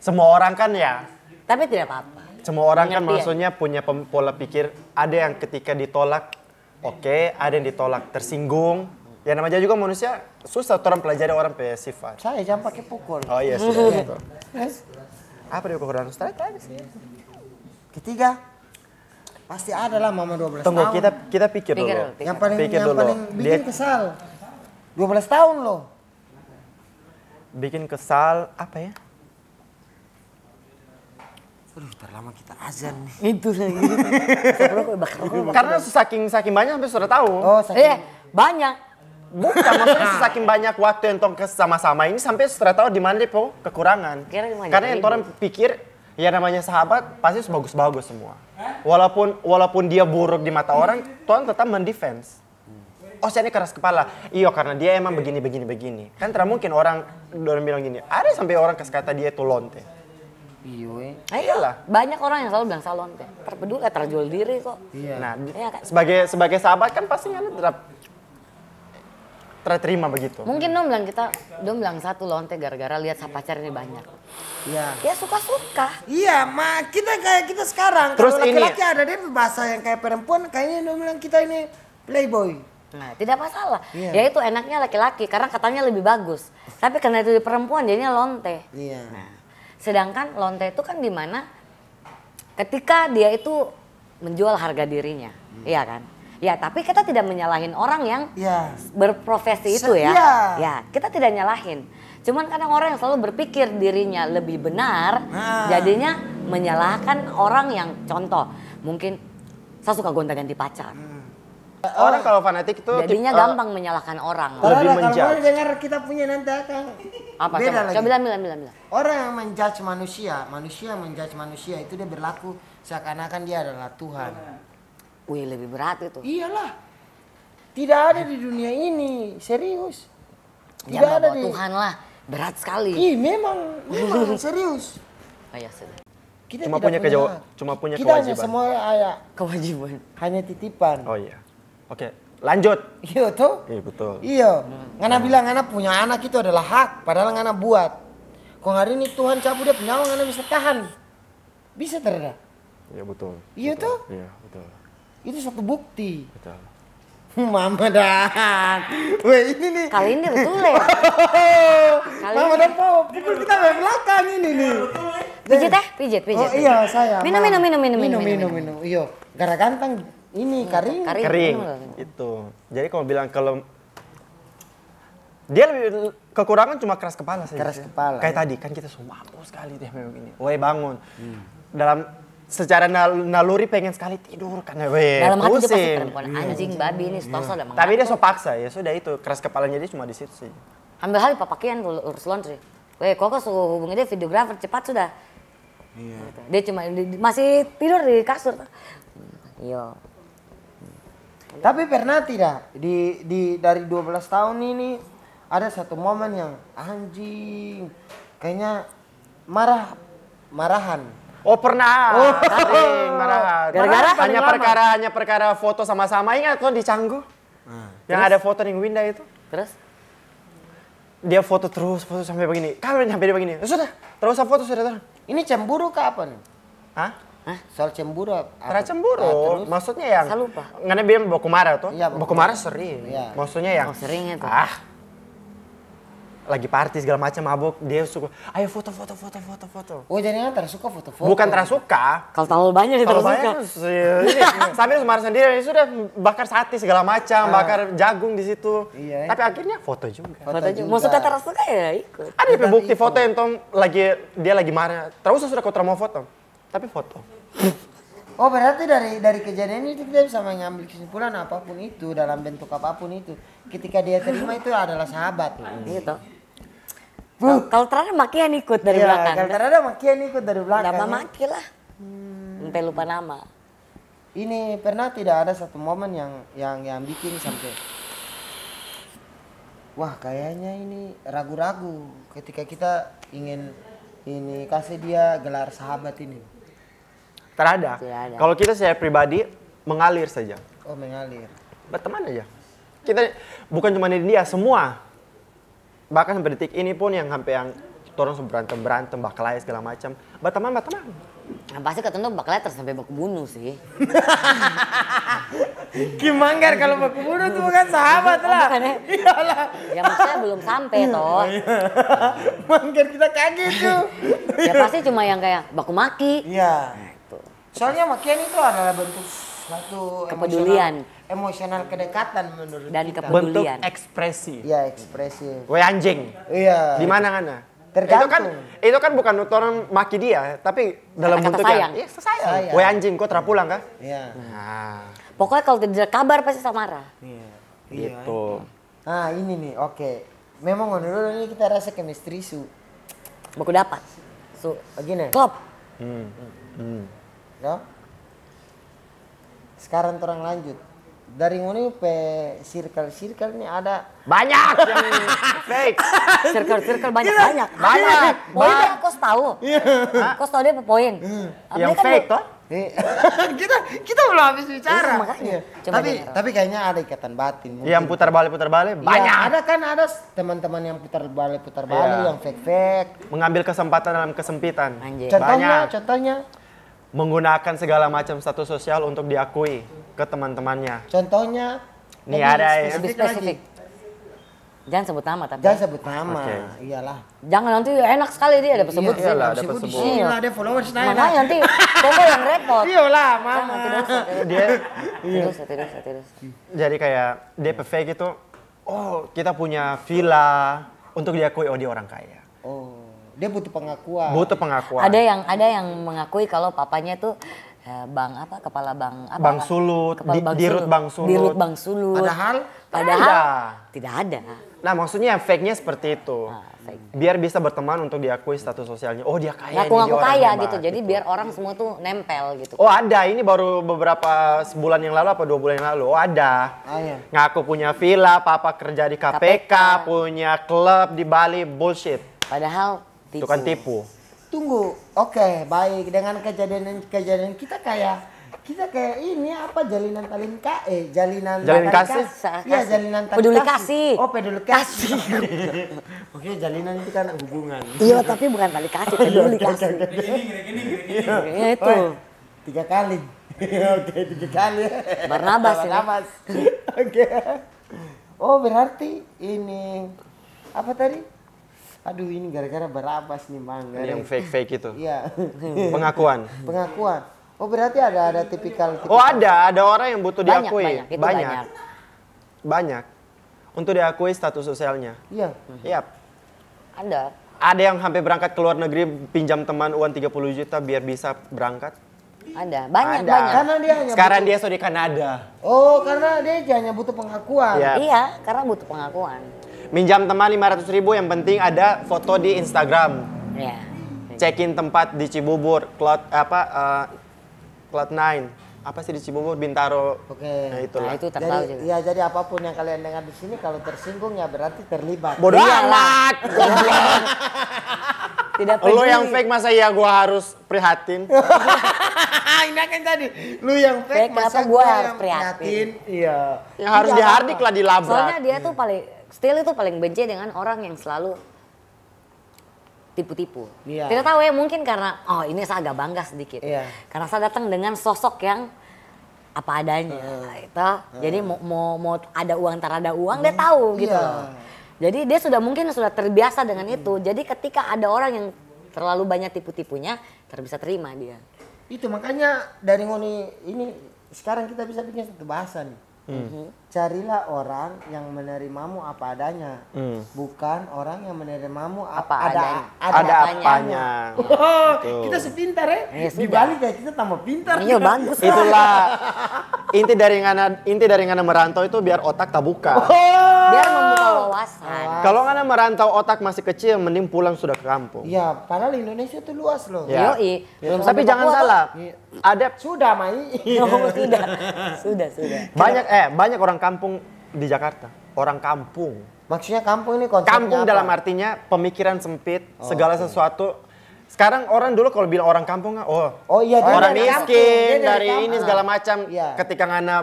semua orang kan ya. Tapi tidak apa-apa. Semua orang kan Mengerti kan maksudnya punya pola pikir ada yang ketika ditolak oke, okay, ada yang ditolak tersinggung. Ya namanya juga manusia susah orang pelajari orang punya sifat. Saya jangan pakai pukul. Oh iya sudah. Apa dia ukuran Ustaz tadi sih? Ketiga, Pasti ada lah mama 12 Tunggu, tahun. kita kita pikir, dulu. Pikir. Yang paling pikir yang dulu. paling bikin Dia... kesal. 12 tahun loh. Bikin kesal apa ya? Aduh, terlama kita azan nih. Itu saya Karena saking saking banyak sampai sudah tahu. Oh, saking. Eh, banyak. Bukan, maksudnya saking banyak waktu yang tong sama-sama ini sampai sudah tahu di mana dia po, kekurangan. Karena yang orang pikir ya namanya sahabat pasti sebagus bagus semua. Walaupun walaupun dia buruk di mata orang, Tuhan tetap mendefense. Oh, saya ini keras kepala. Iya, karena dia emang begini begini begini. Kan tidak mungkin orang orang bilang gini. Ada sampai orang kasih kata dia itu lonte. Iya. Nah, lah Banyak orang yang selalu bilang salon teh. Terpeduli, terjual diri kok. Iya. Nah, iya, kan? sebagai sebagai sahabat kan pasti kan tetap terima begitu. Mungkin dong bilang kita, dong bilang satu lonte gara-gara lihat pacarnya banyak. Iya. Ya suka-suka. Iya, ma kita kayak kita sekarang. Terus kalau laki-laki ada deh bahasa yang kayak perempuan, kayaknya dong bilang kita ini playboy. Nah, tidak masalah. Yeah. Ya itu enaknya laki-laki karena katanya lebih bagus. Tapi karena itu di perempuan jadinya lonte. Iya. Nah, sedangkan lonte itu kan dimana ketika dia itu menjual harga dirinya, hmm. iya kan? Ya, tapi kita tidak menyalahin orang yang ya. berprofesi itu ya. ya. Ya, kita tidak nyalahin. Cuman kadang orang yang selalu berpikir dirinya lebih benar, nah. jadinya menyalahkan orang yang contoh mungkin saya suka gonta-ganti pacar. Hmm. Orang oh. kalau fanatik itu jadinya tip, eh, gampang uh, menyalahkan orang. Lebih menjudge. Kalau dengar kita punya nanti akan apa beda coba, lagi. Coba bilang, bilang, bilang, Orang yang menjudge manusia, manusia menjudge manusia itu dia berlaku seakan-akan dia adalah Tuhan. Hmm. Wih lebih berat itu. Iyalah. Tidak ada di dunia ini, serius. Ya, tidak ya, ada di Tuhan lah, berat sekali. Iya, memang, memang serius. Ayah oh, sudah. Kita cuma punya, punya cuma punya kita kewajiban. Kita semua ayah. Kewajiban. Hanya titipan. Oh iya. Oke, lanjut. Iya tuh. Iya betul. Iya. Hmm. Ngana bilang anak punya anak itu adalah hak, padahal ngana buat. Kok hari ini Tuhan cabut dia penyawa ngana bisa tahan. Bisa terda. Iya betul. Iya tuh. Iya itu suatu bukti. Betul. Mama dan, weh ini nih. Kali ini betul ya. Kali Mama dan pop, pukul kita dari belakang ini nih. Iya, eh. Pijit teh, pijit, pijit. Oh iya saya. Minum, minum, minum, minum, minum, minum, minum. Iya, gara ganteng ini iya, kering. Kering. kering. Itu. Jadi kalau bilang kalau dia lebih kekurangan cuma keras kepala saja. Keras kepala. Kayak ya. tadi kan kita semua mampus sekali deh memang ini. Woi bangun. Hmm. Dalam secara naluri pengen sekali tidur karena ya, weh, dalam hati pusing. dia pasti perempuan iya. anjing babi ini stosa iya. yeah. udah tapi dia so paksa ya sudah itu keras kepalanya dia cuma di situ sih ambil hal papakian urus laundry weh kok suruh hubungi dia videografer cepat sudah iya. gitu. Dia cuma masih tidur di kasur. Iya. Tapi pernah tidak di di dari 12 tahun ini ada satu momen yang anjing kayaknya marah marahan Oh pernah. Oh. Sering Gara-gara hanya perkara hanya perkara foto sama-sama ingat kan di Canggu. Hmm. yang ada foto nih Winda itu. Terus? Dia foto terus, foto sampai begini. Kalian sampai dia begini. Ya sudah, terus foto sudah terus. Ini cemburu ke apa nih? Hah? Hah? Soal cemburu apa? Karena cemburu. Ah, terus? Maksudnya yang... Saya lupa. Karena bilang tuh. Iya, baku sering. Iya. Maksudnya yang... Oh, sering itu. Ah, lagi party segala macam mabuk dia suka ayo foto foto foto foto foto oh jadi kan tersuka foto foto bukan suka kalau terlalu banyak itu tersuka iya, iya. sambil semar sendiri ya sudah bakar sate segala macam ah. bakar jagung di situ iya, iya. tapi akhirnya foto juga foto, foto juga maksudnya tersuka ya ikut ada ya, bukti foto yang tom lagi dia lagi marah terus sudah kau mau foto tapi foto Oh berarti dari dari kejadian itu kita bisa mengambil kesimpulan apapun itu dalam bentuk apapun itu. Ketika dia terima itu adalah sahabat. Gitu. Nah, kalau ternyata makian ikut dari ya, belakang. Kalau terada makian ikut dari belakang. Nama ya. maki lah. Hmm. Sampai lupa nama. Ini pernah tidak ada satu momen yang yang yang bikin sampai wah kayaknya ini ragu-ragu ketika kita ingin ini kasih dia gelar sahabat ini. Terada. Kalau kita saya pribadi mengalir saja. Oh mengalir. Berteman aja. Kita bukan cuma di dia, semua bahkan sampai detik ini pun yang sampai yang turun berantem berantem bakalai segala macam berteman berteman nah, pasti ketemu bakalai terus sampai baku bunuh sih gimana kalau baku bunuh tuh kan oh, bukan sahabat ya? lah iyalah ya maksudnya belum sampai iya. toh Manggar kita kaget tuh ya pasti cuma yang kayak baku maki iya nah, soalnya makian itu adalah bentuk satu kepedulian emosional kedekatan menurut dan kita. kepedulian. Bentuk ekspresi. Ya ekspresi. Woi anjing. Iya. Di mana ngana? Tergantung. Itu kan, itu kan bukan orang maki dia, tapi dalam iya, Kata bentuk sayang. yang... Iya, sayang. Woi anjing, kok terpulang kah? Iya. Nah. Pokoknya kalau tidak kabar pasti sama marah. Iya. iya. Gitu. Nah ini nih, oke. Okay. Memang menurut ini kita rasa chemistry su. Baku dapat. Su, begini. Klop. Hmm. Hmm. No? Sekarang orang lanjut dari ini pe circle circle ini ada banyak yang fake circle circle banyak banyak banyak banyak kos tahu iya. kos tahu dia poin hmm. yang kan fake toh iya. kita kita belum habis bicara. eh, makanya. Coba tapi dengar. tapi kayaknya ada ikatan batin. Mungkin. Yang putar balik putar balik banyak. Ya, ada kan ada teman-teman yang putar balik putar balik ya. yang fake fake. Mengambil kesempatan dalam kesempitan. Anjir. Contohnya banyak. contohnya menggunakan segala macam status sosial untuk diakui ke teman-temannya. Contohnya nih ada ya. Lebih spesifik. Jangan sebut nama tapi. Jangan sebut nama. Okay. Iyalah. Jangan nanti enak sekali dia ada sebut, Iya, iyalah, ada sebut. Iya, ada followers nanya. Makanya nanti Koko yang repot. Iyalah, mama. Dia terus terus terus. Jadi kayak dia DPV gitu. Oh, kita punya villa untuk diakui oh dia orang kaya. Oh. Dia butuh pengakuan. Butuh pengakuan. Ada yang ada yang mengakui kalau papanya tuh eh, bang apa kepala bang apa bang sulut di, bang dirut sulut. bang sulut dirut bang sulut padahal padahal ada. tidak ada nah maksudnya fake nya seperti itu nah, fake. biar bisa berteman untuk diakui status sosialnya oh dia kaya ngaku ngaku kaya gitu. gitu jadi gitu. biar orang semua tuh nempel gitu oh ada ini baru beberapa sebulan yang lalu apa dua bulan yang lalu oh ada oh, iya. ngaku punya villa papa kerja di KPK, KPK. punya klub di Bali bullshit padahal tipu. Tukang tipu. Tunggu, oke, okay, baik. Dengan kejadian-kejadian kita kayak kita kayak ini apa jalinan tali eh jalinan Jalinan kasih. Iya, jalinan tali peduli kasih. Oh, peduli kasih. Oke, jalinan itu kan hubungan. Iya, tapi bukan tali kasih, peduli kasih. Gini, gini, gini, iya, Itu. Tiga kali. Oke, tiga kali. bernabas Barnabas. Oke. Oh, berarti ini apa tadi? aduh ini gara-gara berabas nih bang gara yang fake fake itu iya pengakuan pengakuan oh berarti ada ada tipikal, tipikal. oh ada ada orang yang butuh banyak, diakui banyak banyak. banyak banyak untuk diakui status sosialnya iya iya ada ada yang hampir berangkat ke luar negeri pinjam teman uang 30 juta biar bisa berangkat ada banyak ada. banyak karena dia hanya sekarang butuh... dia sudah di Kanada oh karena dia hanya butuh pengakuan yep. Iya. iya karena butuh pengakuan Minjam teman 500 ribu yang penting ada foto di Instagram. Ya. Cekin tempat di Cibubur, Cloud apa uh, eh, Cloud 9 apa sih di Cibubur Bintaro. Oke. Nah, itulah. nah itu jadi, juga. Ya jadi apapun yang kalian dengar di sini kalau tersinggung ya berarti terlibat. Bodoh amat. Tidak perlu. Lu yang fake masa ya gua harus prihatin. Ini kan tadi. Lu yang fake, fake masa gua, harus prihatin. Iya. Yang harus dihardik lah di labrak Soalnya dia tuh iya. paling Still itu paling benci dengan orang yang selalu tipu-tipu. Yeah. Tidak tahu ya mungkin karena oh ini saya agak bangga sedikit. Yeah. Karena saya datang dengan sosok yang apa adanya uh, itu. Uh, Jadi mau, mau mau ada uang tak ada uang uh, dia hmm. tahu yeah. gitu iya. Jadi dia sudah mungkin sudah terbiasa dengan hmm. itu. Jadi ketika ada orang yang terlalu banyak tipu-tipunya terbiasa terima dia. Itu makanya dari ngoni ini sekarang kita bisa bikin satu bahasa nih. Hmm. Mm -hmm carilah orang yang menerimamu apa adanya, hmm. bukan orang yang menerimamu apa ada adanya. ada, ada apanya. apanya. Oh, gitu. Kita sepintar ya. Eh, Di balik ya kita tambah pintar. Iya bagus. Itulah inti dari ngana inti dari ngana merantau itu biar otak terbuka. Oh. Biar membuka wawasan. Kalau ngana merantau otak masih kecil, mending pulang sudah ke kampung. Iya, padahal Indonesia itu luas loh. Ya. Yoi. Yoi. Tapi jangan Yoi. salah. Ada sudah, Mai. Oh, sudah. Sudah, sudah. Banyak eh banyak orang kampung di Jakarta. Orang kampung. Maksudnya kampung ini konsepnya Kampung apa? dalam artinya pemikiran sempit, oh, segala okay. sesuatu sekarang orang dulu kalau bilang orang kampung oh oh iya dia orang miskin dari, dari ini segala macam ya. ketika ngana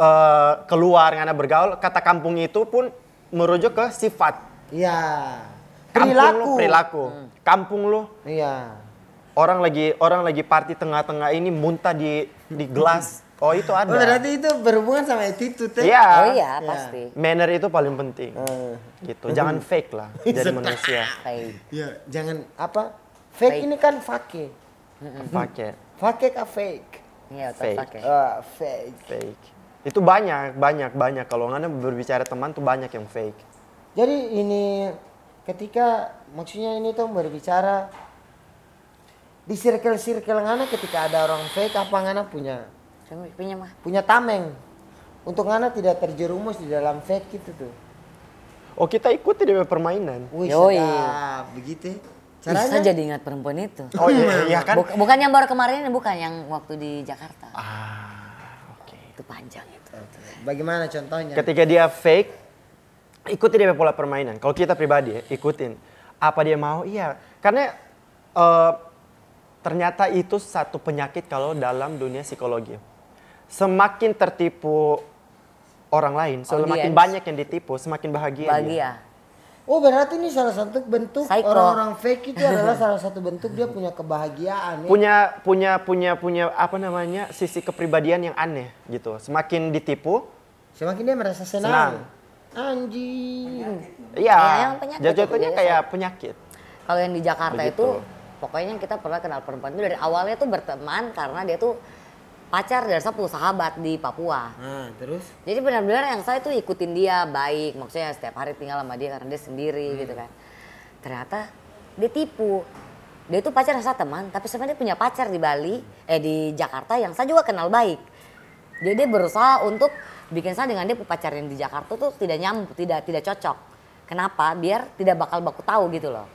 uh, keluar ngana bergaul kata kampung itu pun merujuk ke sifat iya perilaku perilaku hmm. kampung lu iya orang lagi orang lagi party tengah-tengah ini muntah di di gelas Oh itu ada. Oh, berarti itu berhubungan sama attitude ya. Yeah. Oh iya, iya pasti. Manner itu paling penting. Uh. Gitu. Jangan fake lah iya, jadi manusia. Fake. Iya, jangan apa? Fake, fake. ini kan fake. Fake. Fake ke fake? Iya, fake. Fake. Ah, fake. Fake. Itu banyak, banyak, banyak. Kalau nggak berbicara teman tuh banyak yang fake. Jadi ini ketika maksudnya ini tuh berbicara di circle-circle ngana ketika ada orang fake apa ngana punya punya mah punya tameng untuk ngana tidak terjerumus di dalam fake gitu tuh oh kita ikuti tidak permainan wih sedap begitu ya. Caranya? Bisa jadi ingat perempuan itu. Oh iya, iya, iya kan? Buk bukan yang baru kemarin, bukan yang waktu di Jakarta. Ah, oke. Okay. Itu panjang itu. Okay. Bagaimana contohnya? Ketika dia fake, ikuti dia pola permainan. Kalau kita pribadi ya, ikutin. Apa dia mau, iya. Karena uh, ternyata itu satu penyakit kalau dalam dunia psikologi semakin tertipu orang lain, semakin banyak yang ditipu, semakin bahagia. Bahagia. Dia. Oh berarti ini salah satu bentuk orang-orang fake itu adalah salah satu bentuk dia punya kebahagiaan. Ya? Punya punya punya punya apa namanya sisi kepribadian yang aneh gitu. Semakin ditipu, semakin dia merasa senang. senang. Anjing. Iya. Ya, Jatuhnya kayak penyakit. Kalau yang di Jakarta Begitu. itu pokoknya kita pernah kenal perempuan itu dari awalnya tuh berteman karena dia tuh pacar dari sepuh sahabat di Papua. Nah, terus? Jadi benar-benar yang saya tuh ikutin dia baik, maksudnya setiap hari tinggal sama dia karena dia sendiri hmm. gitu kan. Ternyata dia tipu. Dia tuh pacar saya teman, tapi sebenarnya punya pacar di Bali, eh di Jakarta yang saya juga kenal baik. Jadi dia berusaha untuk bikin saya dengan dia pacar yang di Jakarta tuh tidak nyambung, tidak tidak cocok. Kenapa? Biar tidak bakal baku tahu gitu loh.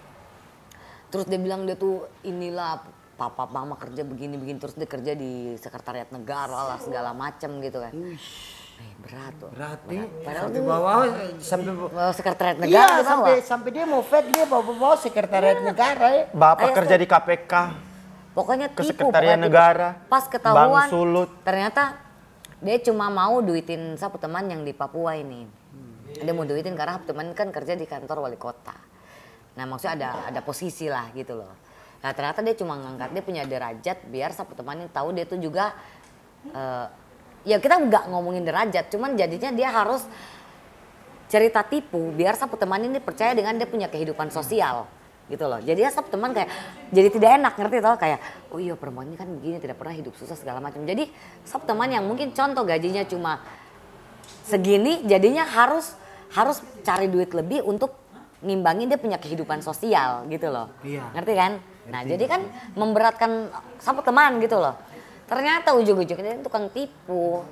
Terus dia bilang dia tuh inilah papa mama kerja begini begini terus dia kerja di sekretariat negara lah segala macam gitu kan. Eh, berat tuh. Berat, berat. Padahal sampai bawah sampai bawa sekretariat iya, negara iya, sampai sampai dia mau fake dia bawa bawa sekretariat iya. negara ya. Bapak Ayah, kerja di KPK. Pokoknya tipu, ke sekretariat negara. Pas ketahuan Bang Sulut. ternyata dia cuma mau duitin satu teman yang di Papua ini. Hmm. Dia mau duitin karena teman kan kerja di kantor wali kota. Nah maksudnya ada ada posisi lah gitu loh. Nah ternyata dia cuma ngangkat dia punya derajat biar teman temannya tahu dia tuh juga uh, ya kita nggak ngomongin derajat, cuman jadinya dia harus cerita tipu biar sahabat teman ini percaya dengan dia punya kehidupan sosial gitu loh. Jadi ya teman kayak jadi tidak enak ngerti tau kayak oh iya perempuan ini kan begini tidak pernah hidup susah segala macam. Jadi sab teman yang mungkin contoh gajinya cuma segini jadinya harus harus cari duit lebih untuk ngimbangin dia punya kehidupan sosial gitu loh. Iya. Ngerti kan? Nah, Ngerti. jadi kan memberatkan sama teman gitu loh. Ternyata ujung-ujungnya tukang tipu.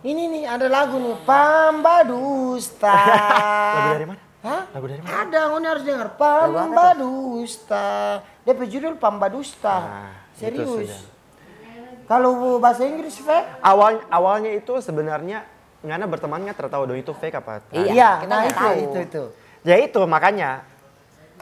Ini nih ada lagu nih, Pambadusta. lagu dari mana? Hah? Lagu dari mana? Ada, ini harus dengar. Pambadusta. Dia berjudul Pambadusta. Nah, Serius. Kalau bahasa Inggris fake? Awal awalnya itu sebenarnya Ngana bertemannya tertawa dong itu fake apa? Iya, nah, kita nah, itu, tahu. itu itu. Ya itu makanya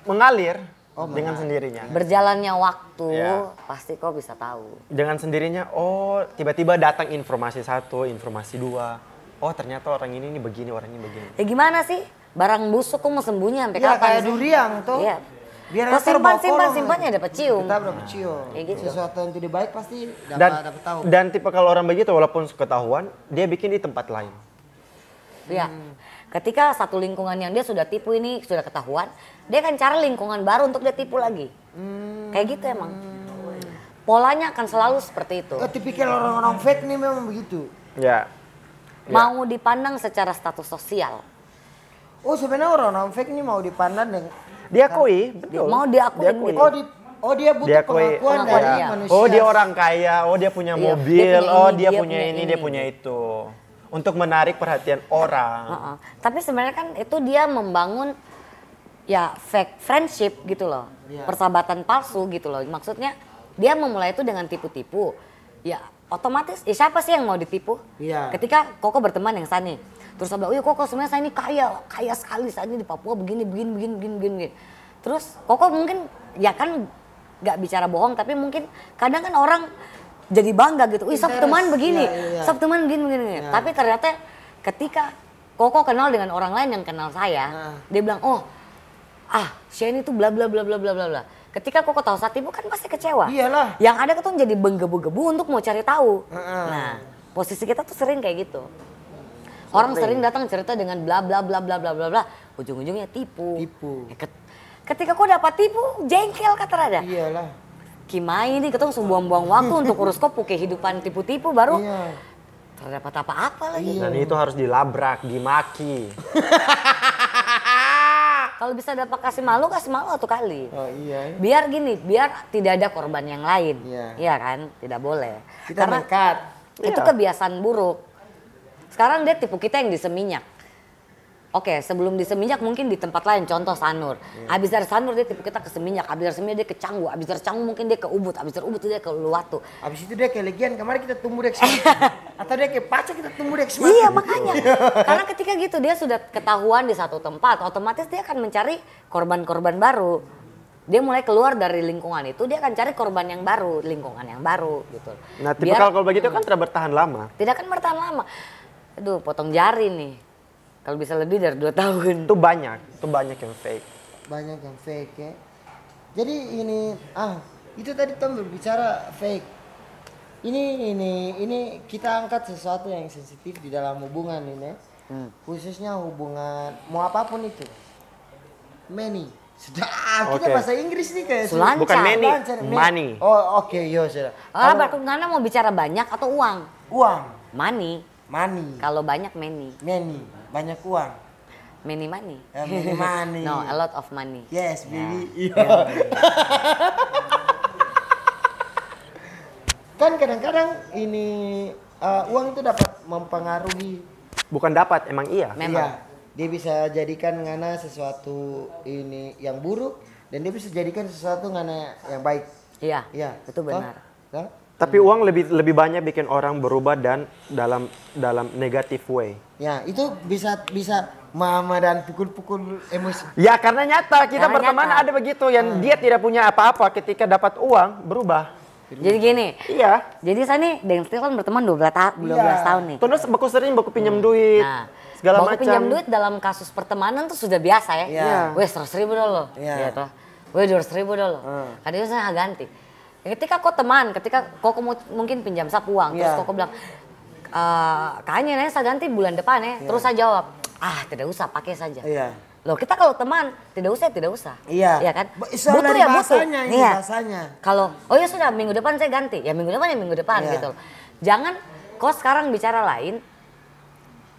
mengalir Oh, dengan benar. sendirinya. Berjalannya waktu ya. pasti kau bisa tahu. Dengan sendirinya, oh tiba-tiba datang informasi satu, informasi dua. Oh ternyata orang ini ini begini, orang ini begini. Ya gimana sih? Barang busuk kau mau sembunyi sampai ya, kapan? kayak durian tuh. Iya. Biar kau simpan, simpan, simpannya ya dapat cium. Kita dapat cium. Ya gitu. Sesuatu yang tidak baik pasti dapat, dan, dapat tahu. Dan tipe kalau orang begitu walaupun ketahuan, dia bikin di tempat lain. Iya. Hmm. Ketika satu lingkungan yang dia sudah tipu ini sudah ketahuan, dia akan cari lingkungan baru untuk dia tipu lagi. Hmm. Kayak gitu emang. Polanya akan selalu seperti itu. Oh, tipikal orang-orang fake nih memang begitu. Ya. ya. Mau dipandang secara status sosial. Oh sebenarnya orang-orang fake nih mau dipandang dengan diakui, betul. Mau diakui. diakui. Oh, di, Oh dia butuh dia pengakuan, pengakuan dari ya. manusia. Oh dia orang kaya, oh dia punya iya. mobil, dia punya oh, ini, oh dia, dia punya ini, ini, dia punya itu untuk menarik perhatian orang. Uh -uh. Tapi sebenarnya kan itu dia membangun ya fake friendship gitu loh, yeah. persahabatan palsu gitu loh. Maksudnya dia memulai itu dengan tipu-tipu. Ya otomatis ya siapa sih yang mau ditipu? Yeah. Ketika Koko berteman yang Sani, terus saya Koko sebenarnya Sani kaya, kaya sekali Sani di Papua begini begini begini begini begini." Terus Koko mungkin ya kan nggak bicara bohong tapi mungkin kadang kan orang jadi bangga gitu. Wih, sop teman begini, ya, ya. sop teman begini begini. Ya. Tapi ternyata ketika Koko kenal dengan orang lain yang kenal saya, nah. dia bilang, "Oh, ah, Shane itu bla bla bla bla bla bla bla." Ketika Koko tahu saat itu kan pasti kecewa. Iyalah. Yang ada ketemu jadi menggebu-gebu untuk mau cari tahu. Uh Nah, posisi kita tuh sering kayak gitu. Orang sering, sering datang cerita dengan bla bla bla bla bla bla bla, ujung-ujungnya tipu. Tipu. Ketika kau dapat tipu, jengkel kata Rada. Iyalah kimai ini kita langsung buang-buang waktu untuk urus kopu kehidupan tipu-tipu baru iya. terdapat apa-apa lagi. Iya. Dan itu harus dilabrak, dimaki. Kalau bisa dapat kasih malu, kasih malu satu kali. Oh iya. Biar gini, biar tidak ada korban yang lain. Iya, iya kan? Tidak boleh. Kita Karena Itu iya. kebiasaan buruk. Sekarang dia tipu kita yang diseminyak Oke, okay, sebelum di Seminyak mungkin di tempat lain, contoh Sanur. Yeah. Abis dari Sanur dia tipe kita ke Seminyak, abis dari Seminyak dia ke Canggu, abis dari Canggu mungkin dia ke Ubud, abis dari Ubud dia ke Luwatu. Abis itu dia ke Legian, kemarin kita tumbuh di Atau dia ke Paca kita tumbuh di Iya, makanya. Karena ketika gitu dia sudah ketahuan di satu tempat, otomatis dia akan mencari korban-korban baru. Dia mulai keluar dari lingkungan itu, dia akan cari korban yang baru, lingkungan yang baru gitu. Nah, tipe kalau begitu kan tidak bertahan lama. Tidak akan bertahan lama. Aduh, potong jari nih kalau bisa lebih dari dua tahun. Itu banyak, itu banyak yang fake. Banyak yang fake ya. Jadi ini ah itu tadi Tom berbicara fake. Ini ini ini kita angkat sesuatu yang sensitif di dalam hubungan ini. Ya. Hmm. Khususnya hubungan mau apapun itu. Many. Sudah, kita bahasa Inggris nih kayak Selancar. Bukan many, Lancar, money. Oh, oke, okay, yo sudah. Kalau oh, Kalau... mau bicara banyak atau uang? Uang. Money. Money. Kalau banyak many. Many. Banyak uang. Many money. Uh, many money. no, a lot of money. Yes, ya. baby. Yeah. Iya. Yeah. kan kadang-kadang ini uh, uang itu dapat mempengaruhi. Bukan dapat, emang iya. Memang. Iya. Dia bisa jadikan ngana sesuatu ini yang buruk dan dia bisa jadikan sesuatu ngana yang baik. Iya. Iya. Itu benar. Toh? Tapi hmm. uang lebih lebih banyak bikin orang berubah dan dalam dalam negatif way. Ya, itu bisa bisa mama dan pukul-pukul emosi. Ya, karena nyata kita berteman ada begitu yang hmm. dia tidak punya apa-apa ketika dapat uang berubah. Jadi gini. Iya. Jadi saya nih dengan Steve kan berteman 12 tahun, 12 iya. tahun nih. Terus beku sering beku pinjam hmm. duit. Nah, segala macam. pinjam duit dalam kasus pertemanan tuh sudah biasa ya. Iya. Yeah. Wes 100 iya. iya ribu dulu. Iya. Yeah. Gitu. Wes 200 ribu dulu. Hmm. Kadang saya ganti ketika kau teman ketika kau mungkin pinjam sapu uang yeah. terus iya. kau bilang e, kayaknya nih saya ganti bulan depan ya yeah. terus saya jawab ah tidak usah pakai saja yeah. Loh kita kalau teman tidak usah tidak usah. Iya. Iya kan? Soal butuh ya butuh. Ini iya. bahasanya. Kalau oh ya sudah minggu depan saya ganti. Ya minggu depan ya minggu depan iya. gitu. Jangan kok sekarang bicara lain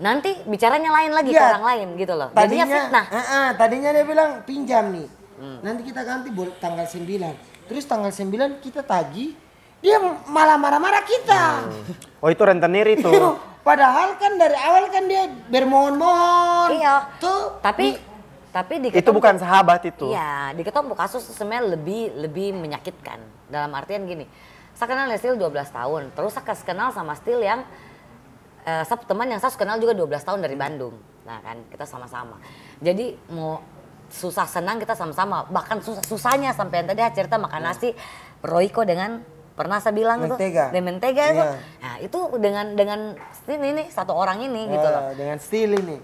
nanti bicaranya lain lagi iya. ke orang lain gitu loh. Tadinya, Jadinya fitnah. Uh -uh, tadinya dia bilang pinjam nih. Hmm. Nanti kita ganti tanggal 9. Terus tanggal 9 kita tagi dia malah marah-marah kita. Hmm. Oh itu rentenir itu. Iya, padahal kan dari awal kan dia bermohon-mohon. Iya. Tuh. Tapi tapi di Itu bukan sahabat itu. Iya, di kasus sebenarnya lebih lebih menyakitkan. Dalam artian gini, saya kenal Lestil 12 tahun, terus saya kenal sama Stil yang uh, teman yang saya kenal juga 12 tahun dari Bandung. Nah kan kita sama-sama. Jadi mau susah senang kita sama-sama bahkan susah susahnya sampai yang tadi cerita makan ya. nasi Royko dengan pernah saya bilang mentega. itu mentega itu yeah. nah itu dengan dengan ini satu orang ini yeah, gitu loh dengan stil ini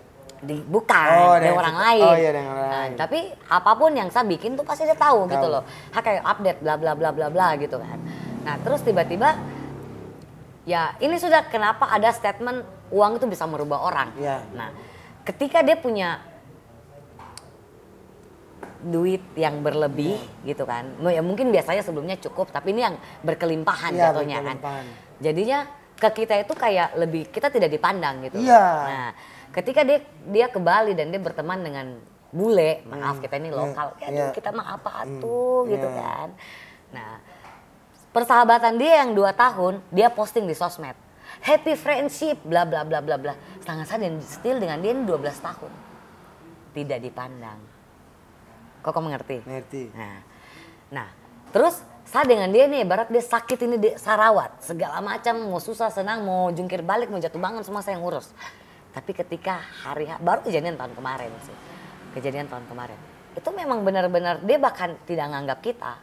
di, bukan oh, dengan orang lain. Oh, iya, dengan orang nah, lain. Tapi apapun yang saya bikin tuh pasti dia tahu, gitu loh. Ha, kayak update bla bla bla bla bla gitu kan. Nah terus tiba-tiba ya ini sudah kenapa ada statement uang itu bisa merubah orang. yeah. Nah ketika dia punya duit yang berlebih ya. gitu kan. Ya mungkin biasanya sebelumnya cukup, tapi ini yang berkelimpahan ya jatuhnya kan. berkelimpahan. kan. Jadinya ke kita itu kayak lebih kita tidak dipandang gitu. Iya. Nah, ketika dia dia ke Bali dan dia berteman dengan bule, maaf hmm. kita ini lokal, Ya, ya. kita mah apa tuh hmm. Iya. gitu ya. kan. Nah, persahabatan dia yang dua tahun dia posting di sosmed. Happy friendship, bla bla bla bla bla. Setengah saya still dengan dia ini 12 tahun. Tidak dipandang Kok mengerti? Mengerti. Nah, nah terus saya dengan dia nih, barat dia sakit ini dia sarawat, segala macam mau susah senang, mau jungkir balik, mau jatuh bangun semua saya yang ngurus. Tapi ketika hari baru kejadian tahun kemarin sih, kejadian tahun kemarin itu memang benar-benar dia bahkan tidak menganggap kita.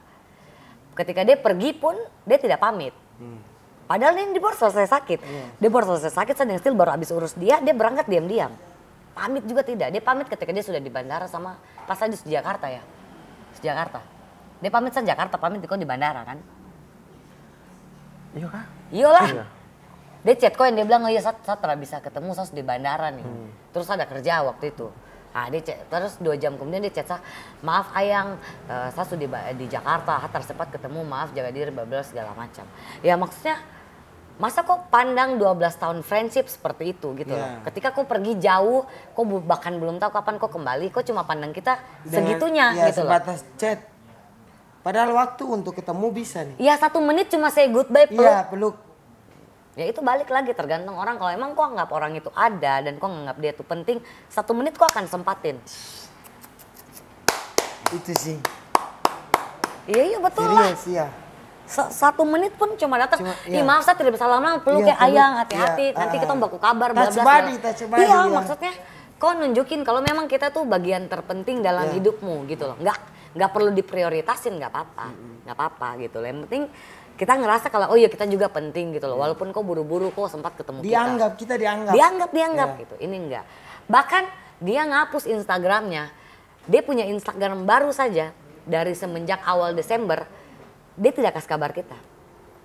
Ketika dia pergi pun dia tidak pamit. Hmm. Padahal ini di selesai sakit. Yeah. Dia baru selesai sakit, saya dengan still baru habis urus dia, dia berangkat diam-diam pamit juga tidak dia pamit ketika dia sudah di bandara sama pas aja di Jakarta ya di Jakarta dia pamit saja Jakarta pamit kok di bandara kan iya kah iyalah iya. dia chat yang dia bilang oh iya Satra bisa ketemu Sos di bandara nih hmm. terus ada kerja waktu itu Nah, dia chat, terus dua jam kemudian dia chat sah, maaf ayang, uh, eh, saya sudah di, di Jakarta, tercepat ketemu, maaf jaga diri, babel segala macam. Ya maksudnya masa kok pandang 12 tahun friendship seperti itu gitu yeah. loh. Iya. Ketika kau pergi jauh, kau bahkan belum tahu kapan kau kembali, kau cuma pandang kita Dengan, segitunya ya, gitu sebatas loh. chat. Padahal waktu untuk ketemu bisa nih. Iya satu menit cuma saya goodbye peluk. Iya peluk. Ya itu balik lagi tergantung orang. Kalau emang kau anggap orang itu ada dan kau anggap dia itu penting, satu menit kau akan sempatin. Itu sih. Iya iya betul Serius, lah. Iya satu menit pun cuma datang. Cuma, iya. maaf saya tidak bisa lama, perlu ya, kayak ayang hati-hati. Iya, nanti uh, kita ah. mau kabar bla bla. Iya, maksudnya kau nunjukin kalau memang kita tuh bagian terpenting dalam yeah. hidupmu gitu loh. Enggak enggak perlu diprioritasin enggak apa-apa. Nggak mm -hmm. apa-apa gitu loh. Yang penting kita ngerasa kalau oh iya kita juga penting gitu loh. Iya. Walaupun kau buru-buru kau sempat ketemu dianggap, kita. Dianggap, kita dianggap. Dianggap, dianggap yeah. gitu. Ini enggak. Bahkan dia ngapus Instagramnya. Dia punya Instagram baru saja dari semenjak awal Desember dia tidak kasih kabar kita.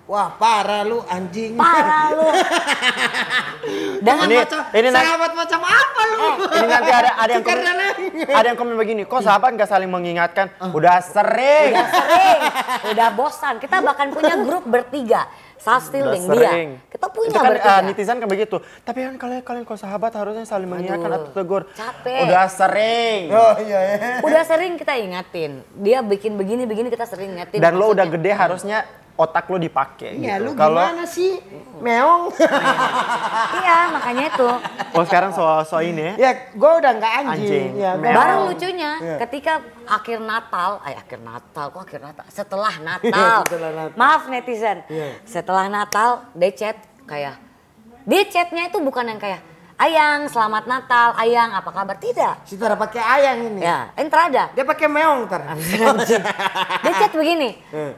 Wah parah lu anjing. Parah lu. Dengan ini, macam, ini sahabat nanti, macam apa lu? Eh, ini nanti ada ada yang komen, ada yang komen begini, kok sahabat nggak saling mengingatkan? Eh. Udah sering. Udah sering. Udah bosan. Kita bahkan punya grup bertiga. Sastil dengan iya. dia. Kita punya itu kan, berarti uh, netizen kan begitu. Tapi kan kalian kalian kalau sahabat harusnya saling mengingatkan atau tegur. Capek. Udah sering. Oh iya, ya. Udah sering kita ingatin. Dia bikin begini begini kita sering ingatin. Dan lo udah gede harusnya otak lo dipakai. Iya, gitu. lu Kalo, gimana sih? Meong. iya, makanya itu. Oh, sekarang so so ini ya. Ya, gue udah nggak anjing. anjing. Ya, Baru lucunya ya. ketika akhir Natal, ay eh, akhir Natal, kok akhir Natal? Setelah Natal. setelah Natal. Maaf netizen. Ya. Setelah Natal, dia chat kayak dia chatnya itu bukan yang kayak Ayang, selamat Natal. Ayang, apa kabar? Tidak. Si Tara pakai ayang ini. Ya, entar ada. Dia pakai meong Tara. dia chat begini. Iya.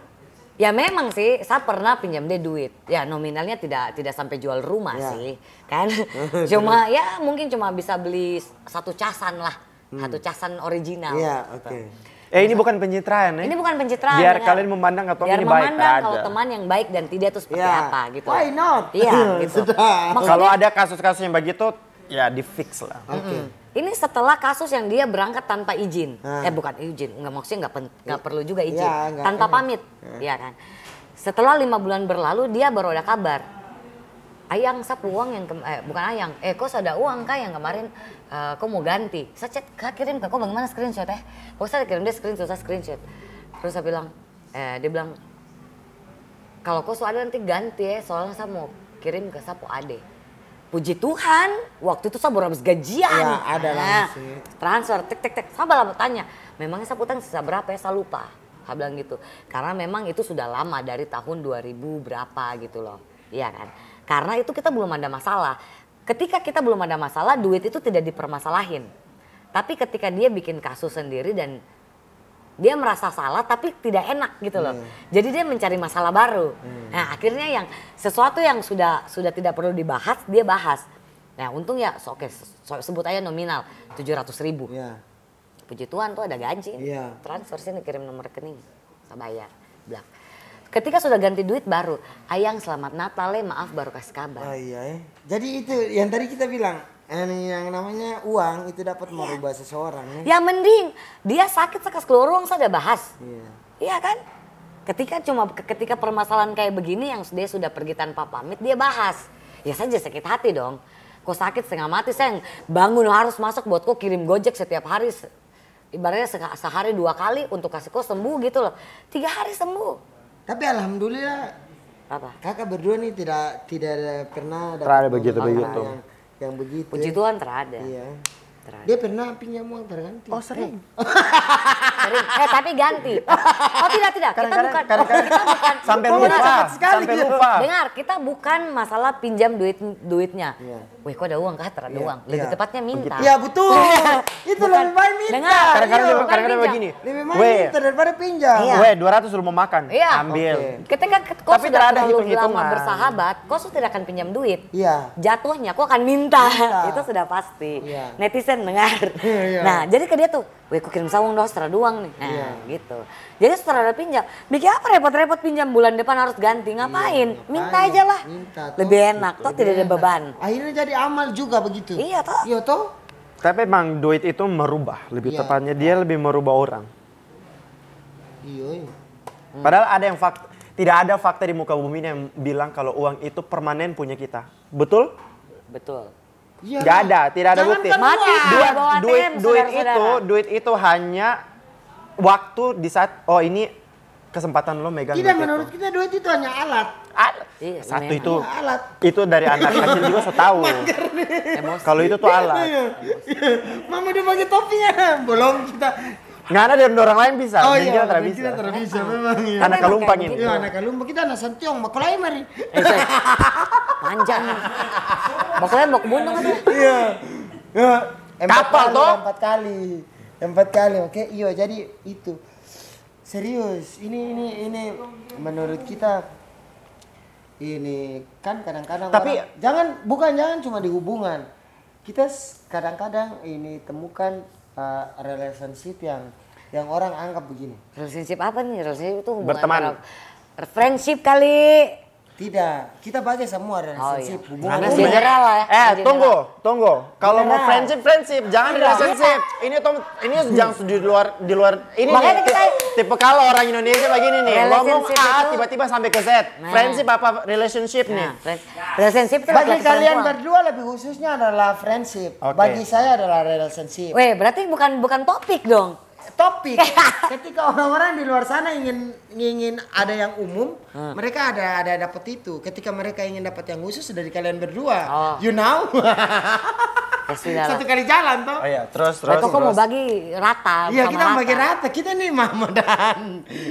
Ya memang sih, saya pernah pinjam dia duit. Ya nominalnya tidak tidak sampai jual rumah ya. sih, kan. cuma ya mungkin cuma bisa beli satu casan lah, hmm. satu casan original. Iya, oke. Okay. Eh ini bukan pencitraan ya? Ini bukan pencitraan. Biar ya. kalian memandang atau ini baik. Biar memandang kalau teman yang baik dan tidak itu seperti yeah. apa gitu. Why not? Iya gitu. kalau ada kasus-kasus yang begitu ya di fix lah. Oke. Okay. Hmm. Ini setelah kasus yang dia berangkat tanpa izin. Ah. Eh bukan izin, nggak maksudnya nggak nggak perlu juga ya, izin. Ya, tanpa enggak. pamit, ya. ya kan. Setelah lima bulan berlalu dia baru ada kabar. Ayang sap uang yang eh, bukan ayang, eh kok ada uang kah yang kemarin uh, kok mau ganti. Saya chat, kak kirim ke kok bagaimana screenshot eh? Kok saya kirim dia screenshot, saya screenshot. Terus saya bilang, eh dia bilang kalau kok ada nanti ganti ya, soalnya saya mau kirim ke sapu ade puji Tuhan waktu itu saya baru gajian ya, ada nah, transfer tek tek tek saya lama tanya memangnya saya utang sisa berapa ya saya lupa saya bilang gitu karena memang itu sudah lama dari tahun 2000 berapa gitu loh iya kan karena itu kita belum ada masalah ketika kita belum ada masalah duit itu tidak dipermasalahin tapi ketika dia bikin kasus sendiri dan dia merasa salah tapi tidak enak gitu loh. Hmm. Jadi dia mencari masalah baru. Hmm. Nah, akhirnya yang sesuatu yang sudah sudah tidak perlu dibahas, dia bahas. Nah, untung ya so, oke okay, sebut aja nominal tujuh ratus ribu. Yeah. Puji Tuhan tuh ada gaji. Yeah. Transfer sini kirim nomor rekening. Saya bayar. Blak. Ketika sudah ganti duit baru, "Ayang selamat Natal, ya, maaf baru kasih kabar." Oh, iya, eh. Jadi itu yang tadi kita bilang, ini yang namanya uang itu dapat merubah seseorang. Ya, ya mending dia sakit sekas keluar uang saya bahas. Iya. Iya kan? Ketika cuma ketika permasalahan kayak begini yang dia sudah pergi tanpa pamit dia bahas. Ya saja sakit hati dong. Kok sakit setengah mati saya bangun harus masuk buat kok kirim gojek setiap hari. Ibaratnya se sehari dua kali untuk kasih kok sembuh gitu loh. Tiga hari sembuh. Tapi alhamdulillah apa? Kakak berdua nih tidak tidak pernah ada begitu begitu yang begitu puji Tuhan terada iya dia pernah pinjam uang terganti. Oh sering. Eh. sering. Eh tapi ganti. Oh tidak tidak. Kita bukan. kita bukan. Sampai lupa. Sekali sampai gitu. lupa. Dengar kita bukan masalah pinjam duit duitnya. Yeah. Iya. Wih kok ada uang kah? Ada iya, uang. Lebih yeah. tepatnya minta. Iya betul. Itu bukan. lebih baik minta. Dengar. Karena karena karena begini. Lebih baik minta daripada pinjam. Iya. Weh dua ratus rumah makan. Iya. Ambil. Okay. Ketika kau tapi sudah terlalu lama bersahabat, kau sudah tidak akan pinjam duit. Iya. Jatuhnya kau akan minta. Itu sudah pasti. Iya. Netizen kan dengar. Yeah. Iya. Nah, jadi ke dia tuh, gue ku kirim sawung dong, setelah doang nih. Nah, yeah. gitu. Jadi setelah ada pinjam, bikin apa repot-repot pinjam bulan depan harus ganti, iya, ngapain? Yeah, ngapain. Minta aja lah. Minta, toh, Lebih enak, gitu. toh Lebih tidak enak. ada beban. Akhirnya jadi amal juga begitu. Iya toh. Iya toh. Tapi emang duit itu merubah, lebih ya. tepatnya dia lebih merubah orang. Iya. iya. Hmm. Padahal ada yang fakta, tidak ada fakta di muka bumi yang bilang kalau uang itu permanen punya kita. Betul? Betul. Ya. Gak ada, tidak ada bukti. Keluar. Mati duit, duit, duit, duit itu, duit itu hanya waktu di saat oh ini kesempatan lo megang Tidak, menurut itu. kita duit itu hanya alat. Al iya, satu itu iya, alat. Itu dari anak kecil juga so tahu. Kalau itu tuh iya, alat. Iya. Mama udah pakai topinya. bolong kita Nggak ada dan orang lain bisa. Oh iya, kita tidak bisa. Kita tidak bisa iya. memang. Ya. Anak kalumpang ini. Gitu. Iya, anak kalumpang kita anak santiong, mau kelain mari. Eh, panjang. Mau kelain mau kebun kan? Iya. iya. Kapal toh? Empat kali, empat kali. Oke, iya. Jadi itu serius. Ini ini ini menurut kita ini kan kadang-kadang tapi orang, jangan bukan jangan cuma di hubungan kita kadang-kadang ini temukan uh, relationship yang yang orang anggap begini. Relationship apa nih? Relationship itu hubungan berteman. Antara, friendship kali. Tidak, kita baca semua oh, relationship. Oh, iya. Karena general lah. Ya. Eh, tunggu, tunggu. Kalau mau friendship, friendship, jangan relationship. Ini tom, ini hmm. jangan di luar di luar ini Makanya nih, kita... tipe kalau orang Indonesia begini nih, ngomong A tiba-tiba sampai ke Z. Nah. Friendship apa relationship nah, nih? Friend... Relationship itu bagi kalian berdua lebih khususnya adalah friendship. Okay. Bagi saya adalah relationship. Weh, berarti bukan bukan topik dong topik. Ketika orang-orang di luar sana ingin ingin ada yang umum, hmm. mereka ada ada dapat itu. Ketika mereka ingin dapat yang khusus dari kalian berdua, oh. you know. Satu kali jalan toh. Oh iya, terus terus. Atau eh, kok iya, mau bagi rata. Iya, kita rata. bagi rata. Kita nih Muhammadan.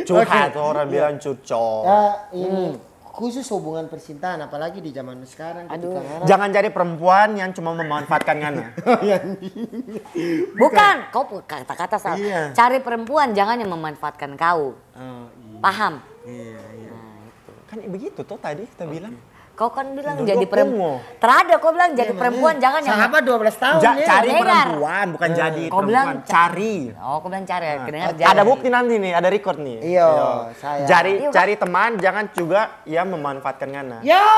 Curhat okay. orang iya. bilang cucok. Uh, mm khusus hubungan percintaan apalagi di zaman sekarang Aduh. jangan cari perempuan yang cuma memanfaatkan oh, iya. kamu bukan kau kata-kata salah iya. cari perempuan jangan yang memanfaatkan kau oh, iya. paham iya, iya. Nah, kan begitu tuh tadi kita okay. bilang Kau kan bilang jadi perempuan. Terada kau bilang jadi ya, perempuan jangan yang Sahabat 12 tahun. Ja, ya. cari Dengar. perempuan bukan iya. jadi kau perempuan. bilang cari. Oh, kau bilang cari. Nah, ada bukti nanti nih, ada record nih. Iya, iya. saya. Cari iya, kan? cari teman jangan juga yang memanfaatkan ngana. Yo!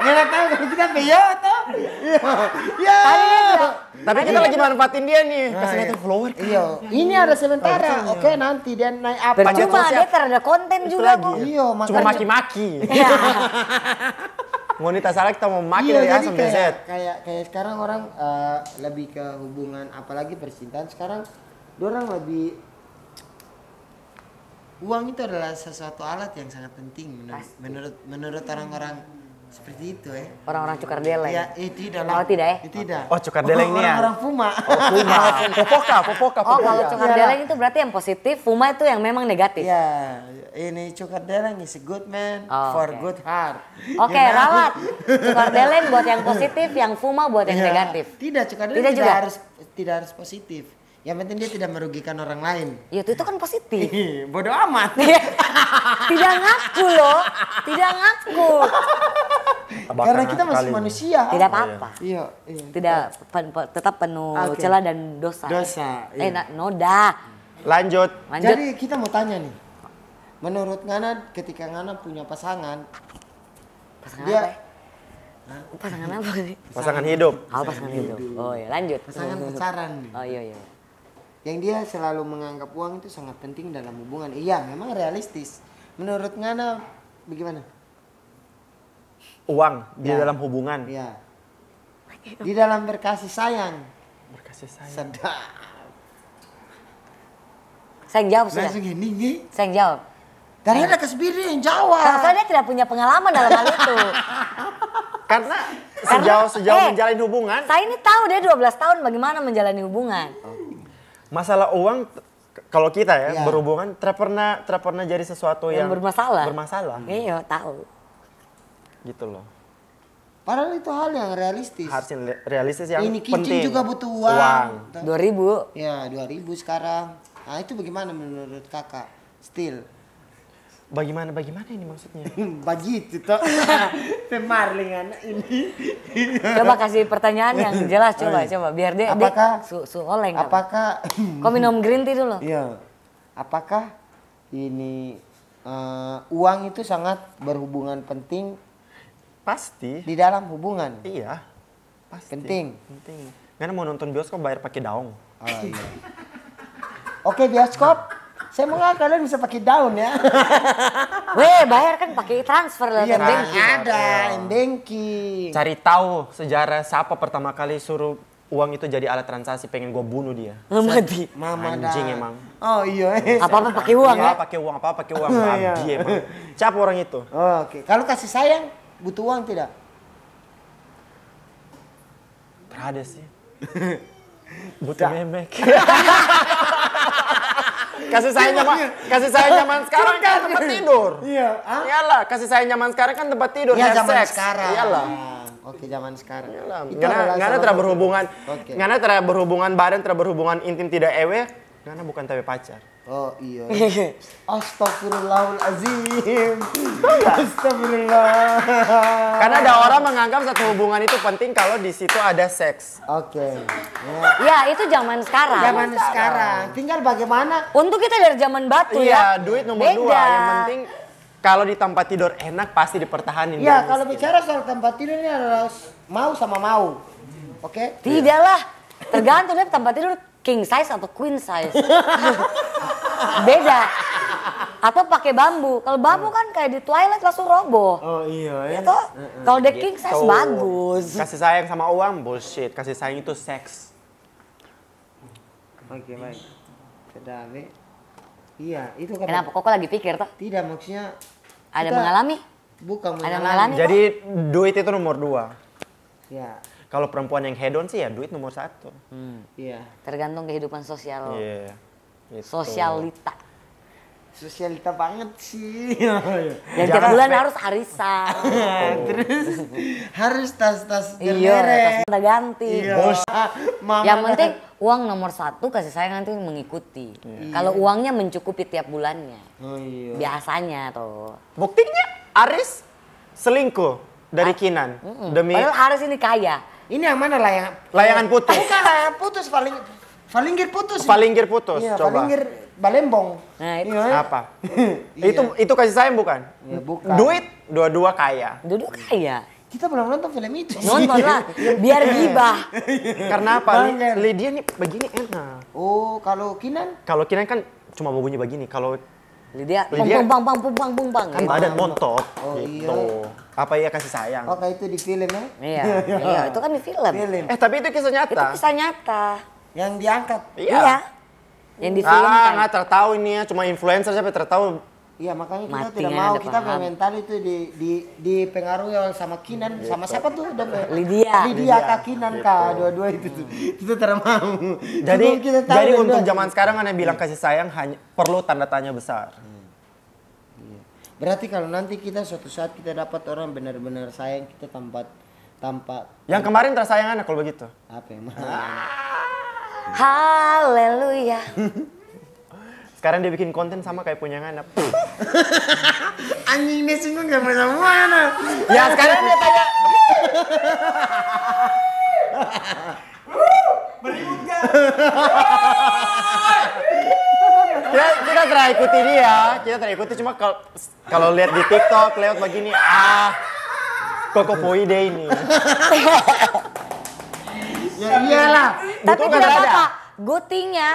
Enggak tahu kita yo toh. Yo. Tapi kita lagi manfaatin dia nih, kasih nah, lihat follower. Iya. Ini ada sementara. Oke, nanti dia naik apa. Cuma dia terada konten juga kok. Iya, makanya maki-maki. Ya. mau salah kita mau maki iya, dari asam sampai Z. Kayak kayak sekarang orang uh, lebih ke hubungan apalagi percintaan sekarang orang lebih uang itu adalah sesuatu alat yang sangat penting Pasti. menurut menurut orang-orang seperti itu ya. Eh. Orang-orang cukar deleng. Iya, eh, tidak lah. Oh, tidak ya? Eh? Tidak. Oh, cukar deleng oh, nih ya. Orang Fuma. Oh, Fuma. popoka, popoka, popoka. Oh, kalau cukar iya. deleng iya. itu berarti yang positif, Fuma itu yang memang negatif. Iya ini cukar deleng is a good man oh, for okay. good heart. Oke, okay, rawat. cukar deleng buat yang positif, yang fuma buat yang iya. negatif. Tidak, cukar deleng tidak, tidak juga. harus tidak harus positif. Yang penting dia tidak merugikan orang lain. Ya itu kan positif. Bodoh amat. Iya. tidak ngaku loh, tidak ngaku. Karena kita masih kali. manusia. Tidak apa-apa. Iya, iya. Tidak pen, pen, tetap penuh okay. celah dan dosa. Dosa. Eh, iya. Eh, noda. Lanjut. Lanjut. Jadi kita mau tanya nih menurut Ngana ketika Ngana punya pasangan pasangan dia, apa? Ya? Pasangan apa sih? Pasangan hidup. Oh, pasangan hidup. Oh ya, lanjut. Pasangan pacaran. Oh iya iya. Yang dia selalu menganggap uang itu sangat penting dalam hubungan. Iya, memang realistis. Menurut Ngana bagaimana? Uang di ya. dalam hubungan. Iya. Di dalam berkasih sayang. Berkasih sayang. Sedap. Saya jawab sudah. Langsung Saya jawab. Karena ada kesbiri yang jawab. Kalau saya tidak punya pengalaman dalam hal itu. Karena sejauh eh, sejauh eh, menjalin hubungan. Saya ini tahu dia 12 tahun bagaimana menjalani hubungan. Oh. Masalah uang kalau kita ya, ya. berhubungan tidak pernah tidak pernah jadi sesuatu yang, yang bermasalah. Bermasalah. Iya, tahu. Gitu loh. Padahal itu hal yang realistis. Harus realistis yang Ini kitchen penting. juga butuh uang. Dua ribu, Ya, ribu sekarang. Nah, itu bagaimana menurut Kakak? Still Bagaimana bagaimana ini maksudnya? Bagi, toh. Pemarlingan ini. coba kasih pertanyaan yang jelas coba coba biar dia apakah, dia su, su oleng. Apakah kok minum green tea dulu? Iya. Apakah ini uh, uang itu sangat berhubungan penting? Pasti. Di dalam hubungan. Iya. Pasti. Penting. Penting. Karena mau nonton bioskop bayar pakai daung. Oh, iya. Oke bioskop. Saya mau nggak kalian bisa pakai daun ya. Weh, bayar kan pakai transfer lah. Iya, banking. ada, banking. Cari tahu sejarah siapa pertama kali suruh uang itu jadi alat transaksi pengen gue bunuh dia mati mama anjing dah. emang oh iya apa apa pakai uang iya, ya pakai uang apa pakai uang iya. abdi emang siapa orang itu oh, oke okay. kalau kasih sayang butuh uang tidak Prada sih butuh memek kasih saya nyaman iya. kasih saya kan kan kan. iya. nyaman sekarang kan tempat tidur iya iyalah kasih saya nyaman sekarang kan tempat tidur ya zaman seks. sekarang iyalah hmm, Oke zaman sekarang. Iyalah. karena karena karena berhubungan, Oke. Okay. Karena berhubungan badan, terhubungan intim tidak ewe, karena bukan tapi pacar. Oh iya. Astagfirullahalazim. Iya. Astagfirullah. Karena ada orang menganggap satu hubungan itu penting kalau di situ ada seks. Oke. Okay. Ya. ya itu zaman sekarang. Zaman sekarang. Tinggal bagaimana? Untuk kita dari zaman batu iya, ya. Iya duit nomor Beda. dua. Yang penting kalau di tempat tidur enak pasti dipertahanin. Ya kalau bicara soal tempat tidur ini harus mau sama mau. Oke? Okay? Tidaklah. Iya. Tergantung deh tempat tidur king size atau queen size. Beda. Atau pakai bambu. Kalau bambu kan kayak di toilet langsung roboh. Oh iya. Ya toh? Gitu. Kalau the king size gitu. bagus. Kasih sayang sama uang bullshit. Kasih sayang itu seks. Oke, okay, baik. Kedame. Iya, itu kan. Kenapa kok lagi pikir toh? Tidak, maksudnya ada mengalami? Bukan mengalami. Ada mengalami. Jadi duit itu nomor dua. Ya, kalau perempuan yang hedon sih ya duit nomor satu. Hmm. Iya. Tergantung kehidupan sosial. Iya. Gitu. Sosialita. Sosialita banget sih. Yang tiap bulan harus arisan. Oh. Terus harus tas-tas Iya, tas ganti. Iya. Yang penting kan- uang nomor satu kasih sayang nanti mengikuti. Iya. iya. Kalau uangnya mencukupi tiap bulannya. Oh, iya. Biasanya tuh. Buktinya Aris selingkuh dari ah. Kinan. Mm -mm. Demi Aris ini kaya. Ini yang mana layangan? Layangan iya. putus. Bukan layangan putus paling Valinggir putus. Valinggir putus. Iya, coba. Valinggir Balembong. Nah, iya, itu kan? iya. apa? itu itu kasih sayang bukan? Ya, bukan. Duit dua-dua kaya. Dua-dua kaya. Kita belum nonton film itu. Nonton lah, biar gibah. Karena apa? Lidia nih begini enak. Oh, kalau Kinan? Kalau Kinan kan cuma mau bunyi begini. Kalau Lydia, Lydia. pung pung pung pung pung pung Kan badan gitu. montok. Oh gitu. iya. Apa ya kasih sayang? Oh kayak itu di film ya? Iya. iya, iya itu kan di film. film. Eh tapi itu kisah nyata. Itu kisah nyata. Yang diangkat. Iya. iya. Yang di film ah, kan. nggak tertahu ini ya, cuma influencer siapa tertahu Iya makanya kita Mati tidak mau kita paham. mental itu di di dipengaruhi oleh sama Kinan gitu. sama siapa tuh udah Lydia Lydia, Lydia. kak Kinan gitu. kak dua-dua itu tuh itu tidak mau. Jadi kita tahu jadi untuk zaman sekarang kan yang bilang kasih sayang hanya perlu tanda tanya besar. Hmm. Iya. Berarti kalau nanti kita suatu saat kita dapat orang benar-benar sayang kita tanpa tanpa Yang kemarin tersayang anak kalau begitu. Apa yang mana? Ah. Haleluya. Sekarang dia bikin konten sama kayak punya anak, Anjing ini singgung gak pernah mana. Ya sekarang dia tanya. Beribut gak? kita kita ini dia, kita ikuti cuma kalau kalau lihat di TikTok lewat begini ah koko deh ini. ya iyalah. Tapi tidak apa-apa, Gutingnya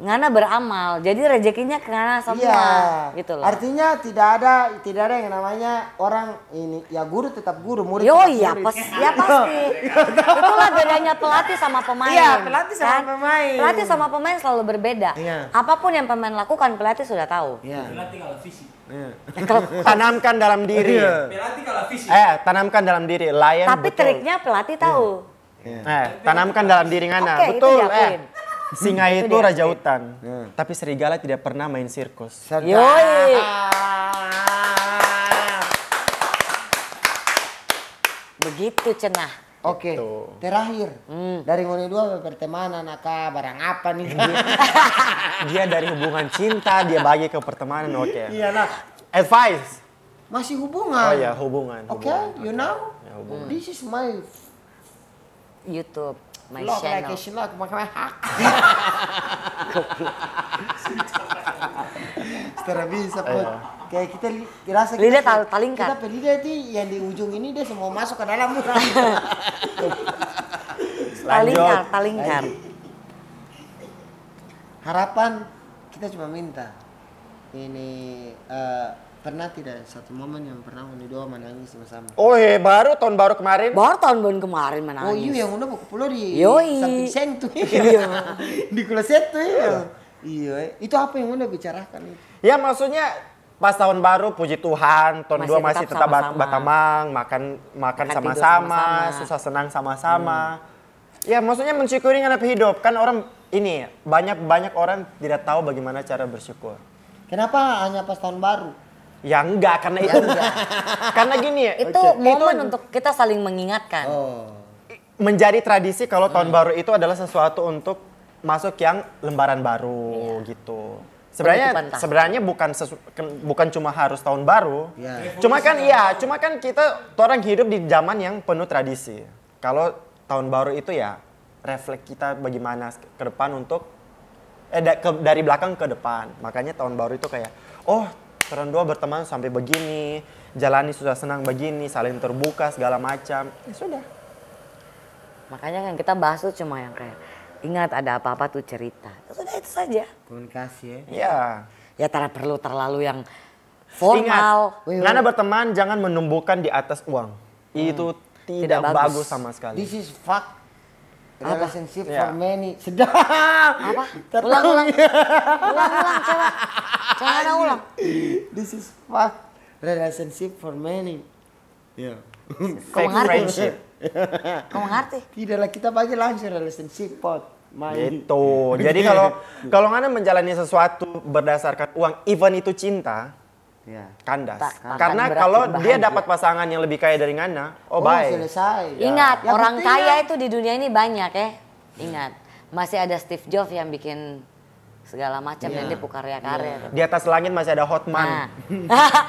ngana beramal jadi rezekinya ke ngana semua iya. gitu loh artinya tidak ada tidak ada yang namanya orang ini ya guru tetap guru murid yo iya pas ya pasti iya, itulah bedanya pelatih sama pemain iya pelatih sama kan? pemain pelatih sama pemain selalu berbeda iya. apapun yang pemain lakukan pelatih sudah tahu iya. pelatih kalau visi iya. eh, tanamkan dalam diri iya. pelatih kalau visi eh tanamkan dalam diri layan tapi betul. triknya pelatih tahu iya. eh tanamkan dalam diri ngana okay, betul eh Singa itu, raja hutan, hmm. tapi serigala tidak pernah main sirkus. Yoi. Begitu cenah. Oke, okay. Gitu. terakhir hmm. dari Ngone dua pertemanan Naka barang apa nih? Dia, dari hubungan cinta dia bagi ke pertemanan oke. Okay. Iyalah. Advice. Masih hubungan. Oh ya hubungan. Oke, okay, you you know. Ya, hubungan. This is my YouTube my lock channel. like a my hack. bisa put. Kayak kita rasa kita, lidah tal taling kan. Kita pelidah itu yang di ujung ini dia semua masuk ke dalam. talingkar, talingkar. Harapan kita cuma minta ini uh, Pernah tidak satu momen yang pernah Uni dua menangis sama Oh iya, baru tahun baru kemarin? Baru tahun baru kemarin oh, menangis. Oh iya yang udah buku pulau di Yoi. samping seng tuh iya. di kloset tuh iya. Iya, itu apa yang udah bicarakan? Ya maksudnya pas tahun baru puji Tuhan, tahun dua masih tetap, tetap Batamang, makan makan sama-sama, susah senang sama-sama. Hmm. Ya maksudnya mensyukuri karena hidup kan orang ini banyak banyak orang tidak tahu bagaimana cara bersyukur. Kenapa hanya pas tahun baru? Ya enggak, karena ya itu enggak. karena gini ya. Itu okay. momen itu, untuk kita saling mengingatkan. Oh. Menjadi tradisi kalau hmm. tahun baru itu adalah sesuatu untuk masuk yang lembaran baru iya. gitu. Sebenarnya sebenarnya bukan sesu, bukan cuma harus tahun baru. Yeah. Cuma kan iya, cuma kan iya, kita kan orang hidup di zaman yang penuh tradisi. Kalau tahun baru itu ya refleks kita bagaimana ke depan untuk eh da, ke, dari belakang ke depan. Makanya tahun baru itu kayak oh dua berteman sampai begini, jalani sudah senang begini, saling terbuka segala macam. Ya sudah. Makanya kan kita bahas tuh cuma yang kayak ingat ada apa-apa tuh cerita. Ya sudah itu saja. Komunikasi ya. Ya. Ya tak perlu terlalu yang formal. Ingat, Nana berteman jangan menumbuhkan di atas uang. Hmm. Itu tidak, tidak bagus. bagus sama sekali. This is fact Relationship apa? Ya. for many. Sedap. Apa? Ulang, ulang. ulang, ulang, coba. Coba ada ulang. This is fuck Relationship for many. Ya. Kau ngerti? Kau ngerti? Tidaklah kita bagi langsung relationship pot itu Jadi kalau kalau Anda menjalani sesuatu berdasarkan uang, even itu cinta, Ya. Kandas. Ta Karena kalau dia dapat pasangan yang lebih kaya dari Ngana, oh, oh bye. Ya. Ingat, yang orang kaya ya. itu di dunia ini banyak ya. Ingat, masih ada Steve Jobs yang bikin segala macam yeah. yang dia karya karya. Di atas langit masih ada Hotman. Nah.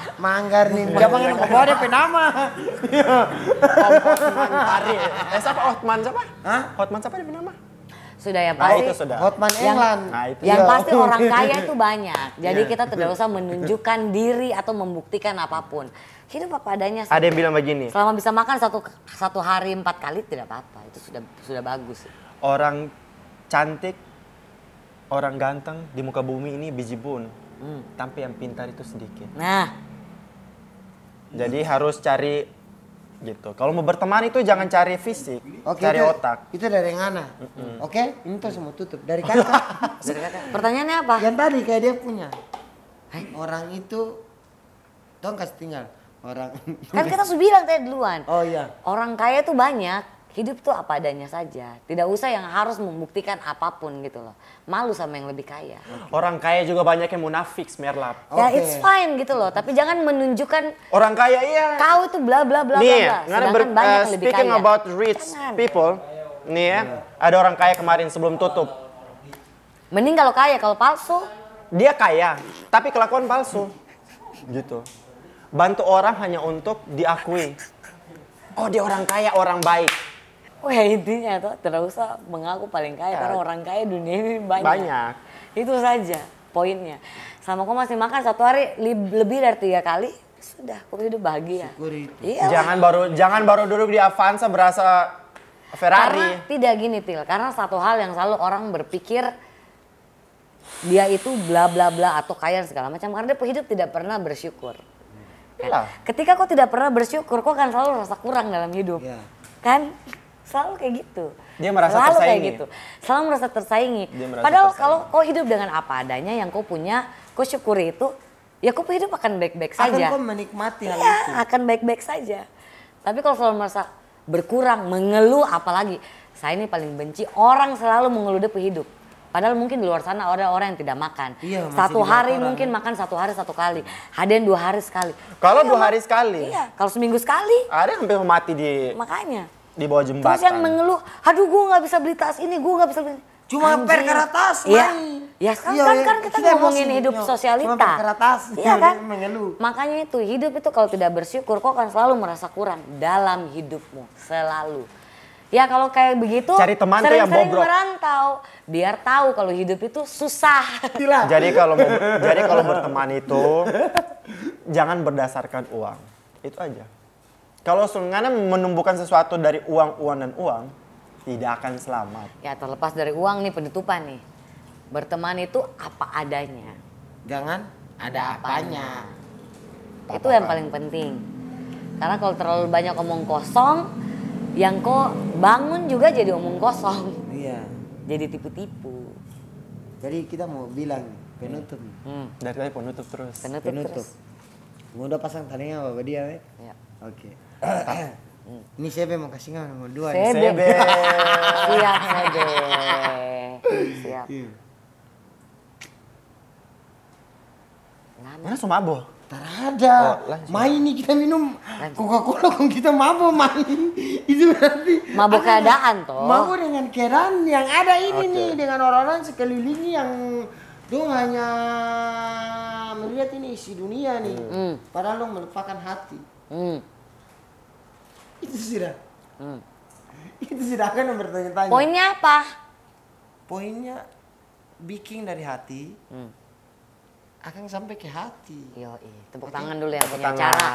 Manggar nih. Jangan yang bawa penama. Hotman Eh Hotman siapa? Hotman siapa dia penama? Sudah ya nah, pasti. Nah, itu sudah. Hotman yang, Nah, itu yang sudah. pasti orang kaya itu banyak. Jadi yeah. kita tidak usah menunjukkan diri atau membuktikan apapun. Hidup apa adanya. Ada yang bilang begini. Selama bisa makan satu satu hari empat kali tidak apa-apa. Itu sudah sudah bagus. Orang cantik, orang ganteng di muka bumi ini bijibun. Hmm. Tapi yang pintar itu sedikit. Nah. Jadi harus cari gitu. Kalau mau berteman itu jangan cari fisik, Oke, cari itu, otak. Itu dari yang mana? Mm -hmm. Oke, okay? ini tuh semua tutup dari kakak. dari kakak. Pertanyaannya apa? Yang tadi kayak dia punya. Hai? Orang itu dong kasih tinggal orang. Kan kita sudah bilang tadi duluan. Oh iya. Orang kaya tuh banyak, hidup tuh apa adanya saja. Tidak usah yang harus membuktikan apapun gitu loh. Malu sama yang lebih kaya. Okay. Orang kaya juga banyak yang munafik, Smerlap. Ya it's fine gitu loh, tapi jangan menunjukkan orang kaya iya. Kau itu bla bla bla nih, bla bla. Sedangkan ber, banyak uh, yang eh, lebih speaking kaya. Speaking about rich jangan. people, nih ya, hmm. ada orang kaya kemarin sebelum tutup. Mending kalau kaya, kalau palsu. Dia kaya, tapi kelakuan palsu. gitu. Bantu orang hanya untuk diakui. Oh dia orang kaya, orang baik Wah intinya tuh tidak usah mengaku paling kaya ya. karena orang kaya dunia ini banyak. Banyak. Itu saja poinnya. Sama kau masih makan satu hari lebih dari tiga kali sudah kau hidup bahagia. Iya. Jangan baru jangan baru duduk di Avanza berasa Ferrari. Karena tidak gini Til, karena satu hal yang selalu orang berpikir dia itu bla bla bla atau kaya segala macam karena dia hidup tidak pernah bersyukur. Kan? Ketika kau tidak pernah bersyukur, kau akan selalu rasa kurang dalam hidup. Ya. Kan? selalu kayak gitu. Dia merasa selalu tersaingi. kayak gitu. Selalu merasa tersaingi. merasa Padahal kalau kau hidup dengan apa adanya yang kau punya, kau syukuri itu, ya kau hidup akan baik-baik saja. Akan kau menikmati hal ya, itu. akan baik-baik saja. Tapi kalau selalu merasa berkurang, mengeluh apalagi, saya ini paling benci orang selalu mengeluh depan hidup. Padahal mungkin di luar sana ada orang yang tidak makan. Iya, satu hari mungkin mungkin ya. makan satu hari satu kali. Ada yang dua hari sekali. Kalau iya, dua hari sekali? Iya. Kalau seminggu sekali. Ada yang hampir mati di... Makanya di bawah jembatan. Terus yang mengeluh, aduh gue gak bisa beli tas ini, gue gak bisa beli. Cuma Anjir. per tas, Iya. Ya, kan, iya, kan, kan, ya. kan kita, kita ngomongin emosi, hidup sosialita. Cuma per Iya kan? Mengeluh. Makanya itu, hidup itu kalau tidak bersyukur, kok akan selalu merasa kurang dalam hidupmu. Selalu. Ya kalau kayak begitu cari teman sering, -sering yang bobrok. merantau biar tahu kalau hidup itu susah. jadi kalau jadi kalau berteman itu jangan berdasarkan uang. Itu aja. Kalau sungana menumbuhkan sesuatu dari uang, uang dan uang, tidak akan selamat. Ya terlepas dari uang nih penutupan nih. Berteman itu apa adanya. Jangan ada apanya. apanya. Itu yang paling penting. Karena kalau terlalu banyak omong kosong, yang kok bangun juga jadi omong kosong. Iya. Jadi tipu-tipu. Jadi kita mau bilang penutup. Hmm. Dari tadi penutup terus. Penutup, penutup. terus. Mau udah pasang tandanya apa dia? Ya. Oke. Okay. Ini Sebe mau kasih nggak nomor dua? Sebe. Sebe. Siap Sebe. Siap. Iya. Mana so mabok? terada Oh, main nih kita minum Coca-Cola kalau kita mabok main. Itu berarti mabok keadaan toh. Mabok dengan keran yang ada ini nih dengan orang-orang sekelilingnya yang tuh hanya melihat ini isi dunia nih. Hmm. Padahal lo melupakan hati. Hmm itu sudah hmm. itu sudah kan yang bertanya-tanya poinnya apa poinnya bikin dari hati hmm. akan sampai ke hati yo tepuk Oke. tangan dulu yang punya tangan. cara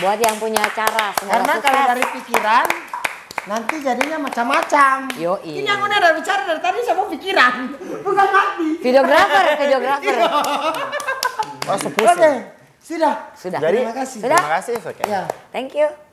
buat yang punya cara. karena kalau dari pikiran nanti jadinya macam-macam. Yo ini aku udah bicara dari tadi sama pikiran, bukan hati. Videografer, videografer. Iya. oh, sepuluh. Oke, sudah. Sudah. Jadi, terima kasih. Sudah. Terima kasih. Okay. Ya. Thank you.